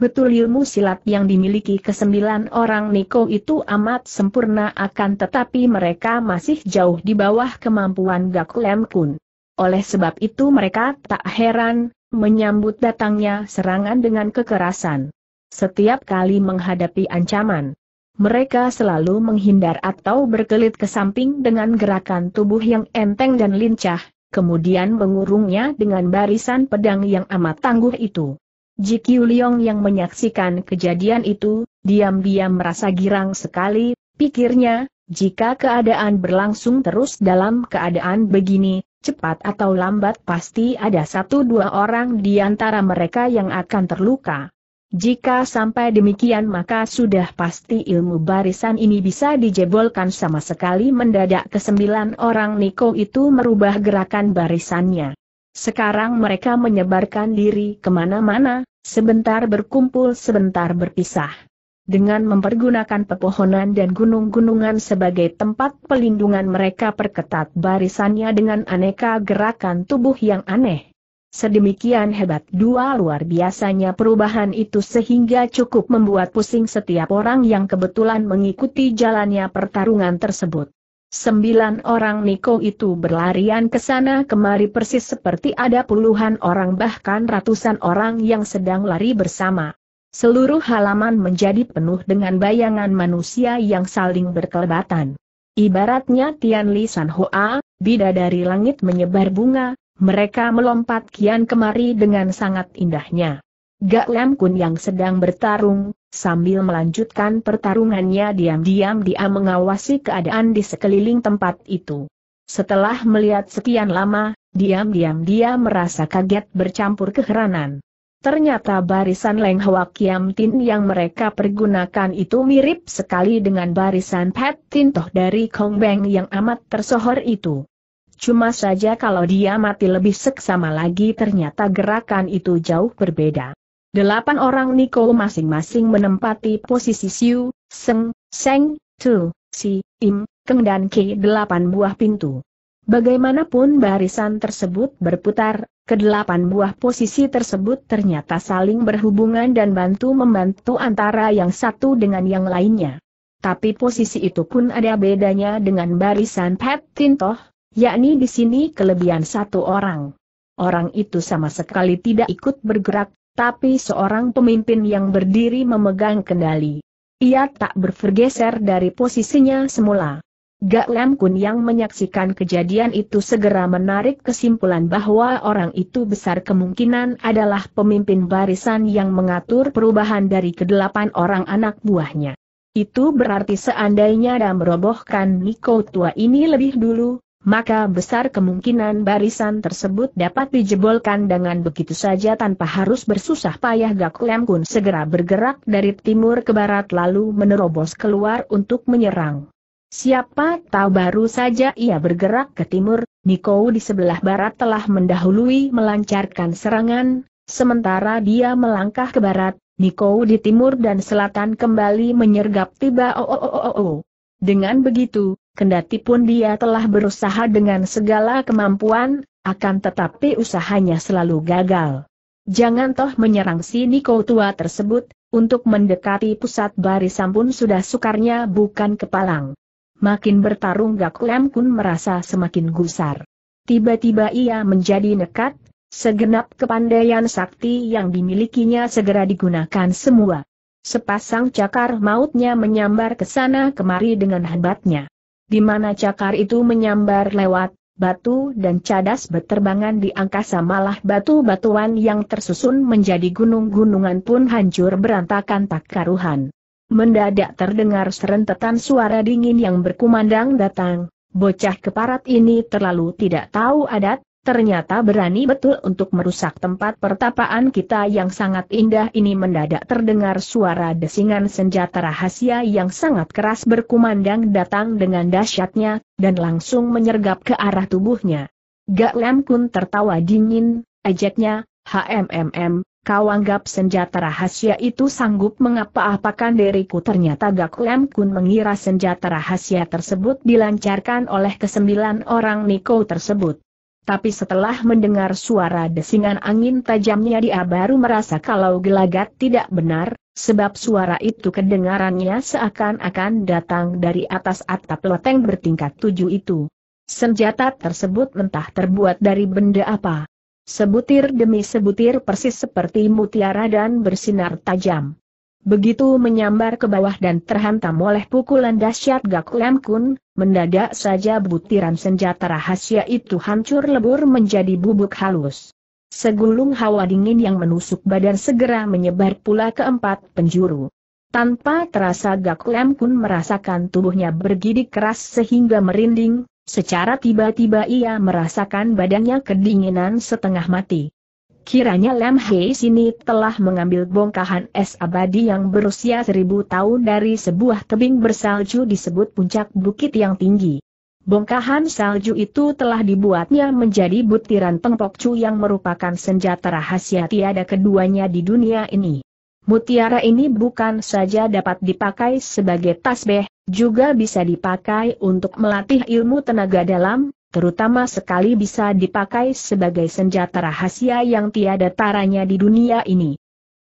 Betul ilmu silat yang dimiliki kesembilan orang Niko itu amat sempurna akan tetapi mereka masih jauh di bawah kemampuan Gak Kun. Oleh sebab itu mereka tak heran, menyambut datangnya serangan dengan kekerasan. Setiap kali menghadapi ancaman, mereka selalu menghindar atau berkelit ke samping dengan gerakan tubuh yang enteng dan lincah, kemudian mengurungnya dengan barisan pedang yang amat tangguh itu. Ji Liong yang menyaksikan kejadian itu, diam-diam merasa girang sekali, pikirnya, jika keadaan berlangsung terus dalam keadaan begini, cepat atau lambat pasti ada satu dua orang di antara mereka yang akan terluka. Jika sampai demikian maka sudah pasti ilmu barisan ini bisa dijebolkan sama sekali mendadak kesembilan orang Niko itu merubah gerakan barisannya. Sekarang mereka menyebarkan diri kemana-mana, sebentar berkumpul sebentar berpisah dengan mempergunakan pepohonan dan gunung-gunungan sebagai tempat pelindungan mereka perketat barisannya dengan aneka gerakan tubuh yang aneh. Sedemikian hebat dua luar biasanya perubahan itu sehingga cukup membuat pusing setiap orang yang kebetulan mengikuti jalannya pertarungan tersebut. Sembilan orang Niko itu berlarian ke sana kemari persis seperti ada puluhan orang bahkan ratusan orang yang sedang lari bersama. Seluruh halaman menjadi penuh dengan bayangan manusia yang saling berkelebatan. Ibaratnya Tian Li San Hoa, bidadari langit menyebar bunga, mereka melompat kian kemari dengan sangat indahnya. Gak Lam Kun yang sedang bertarung, sambil melanjutkan pertarungannya diam-diam dia mengawasi keadaan di sekeliling tempat itu. Setelah melihat sekian lama, diam-diam dia merasa kaget bercampur keheranan. Ternyata barisan Leng Hwa Kiam Tin yang mereka pergunakan itu mirip sekali dengan barisan Pat Tin Toh dari Kong Beng yang amat tersohor itu. Cuma saja kalau dia mati lebih seksama lagi ternyata gerakan itu jauh berbeda. Delapan orang Niko masing-masing menempati posisi Siu, Seng, Seng, Tu, Si, Im, Keng dan Ki delapan buah pintu. Bagaimanapun barisan tersebut berputar, kedelapan buah posisi tersebut ternyata saling berhubungan dan bantu-membantu antara yang satu dengan yang lainnya. Tapi posisi itu pun ada bedanya dengan barisan Pat Tintoh, yakni di sini kelebihan satu orang. Orang itu sama sekali tidak ikut bergerak, tapi seorang pemimpin yang berdiri memegang kendali. Ia tak bergeser dari posisinya semula. Gak Lam Kun yang menyaksikan kejadian itu segera menarik kesimpulan bahwa orang itu besar kemungkinan adalah pemimpin barisan yang mengatur perubahan dari kedelapan orang anak buahnya. Itu berarti seandainya dan merobohkan Niko tua ini lebih dulu, maka besar kemungkinan barisan tersebut dapat dijebolkan dengan begitu saja tanpa harus bersusah payah Gak Lam Kun segera bergerak dari timur ke barat lalu menerobos keluar untuk menyerang. Siapa tahu baru saja ia bergerak ke timur, Niko di sebelah barat telah mendahului melancarkan serangan, sementara dia melangkah ke barat, Niko di timur dan selatan kembali menyergap tiba oh, oh, oh, oh, oh. Dengan begitu, kendati pun dia telah berusaha dengan segala kemampuan, akan tetapi usahanya selalu gagal. Jangan toh menyerang si Niko tua tersebut, untuk mendekati pusat barisan pun sudah sukarnya bukan kepalang. Makin bertarung Gak Lem Kun merasa semakin gusar. Tiba-tiba ia menjadi nekat, segenap kepandaian sakti yang dimilikinya segera digunakan semua. Sepasang cakar mautnya menyambar ke sana kemari dengan hebatnya. Di mana cakar itu menyambar lewat, batu dan cadas berterbangan di angkasa malah batu-batuan yang tersusun menjadi gunung-gunungan pun hancur berantakan tak karuhan. Mendadak terdengar serentetan suara dingin yang berkumandang datang. Bocah keparat ini terlalu tidak tahu adat, ternyata berani betul untuk merusak tempat pertapaan kita yang sangat indah ini mendadak terdengar suara desingan senjata rahasia yang sangat keras berkumandang datang dengan dahsyatnya, dan langsung menyergap ke arah tubuhnya. Gak Lam Kun tertawa dingin, ejeknya, HMMM, Kau anggap senjata rahasia itu sanggup mengapa-apakan diriku ternyata Gak Lem Kun mengira senjata rahasia tersebut dilancarkan oleh kesembilan orang Niko tersebut. Tapi setelah mendengar suara desingan angin tajamnya dia baru merasa kalau gelagat tidak benar, sebab suara itu kedengarannya seakan-akan datang dari atas atap loteng bertingkat tujuh itu. Senjata tersebut mentah terbuat dari benda apa, Sebutir demi sebutir persis seperti mutiara dan bersinar tajam. Begitu menyambar ke bawah dan terhantam oleh pukulan dahsyat Gak Lem Kun, mendadak saja butiran senjata rahasia itu hancur lebur menjadi bubuk halus. Segulung hawa dingin yang menusuk badan segera menyebar pula ke empat penjuru. Tanpa terasa Gak Lem Kun merasakan tubuhnya bergidik keras sehingga merinding, Secara tiba-tiba ia merasakan badannya kedinginan setengah mati. Kiranya Lam Hei sini telah mengambil bongkahan es abadi yang berusia seribu tahun dari sebuah tebing bersalju disebut puncak bukit yang tinggi. Bongkahan salju itu telah dibuatnya menjadi butiran cu yang merupakan senjata rahasia tiada keduanya di dunia ini. Mutiara ini bukan saja dapat dipakai sebagai tasbih, juga bisa dipakai untuk melatih ilmu tenaga dalam, terutama sekali bisa dipakai sebagai senjata rahasia yang tiada taranya di dunia ini.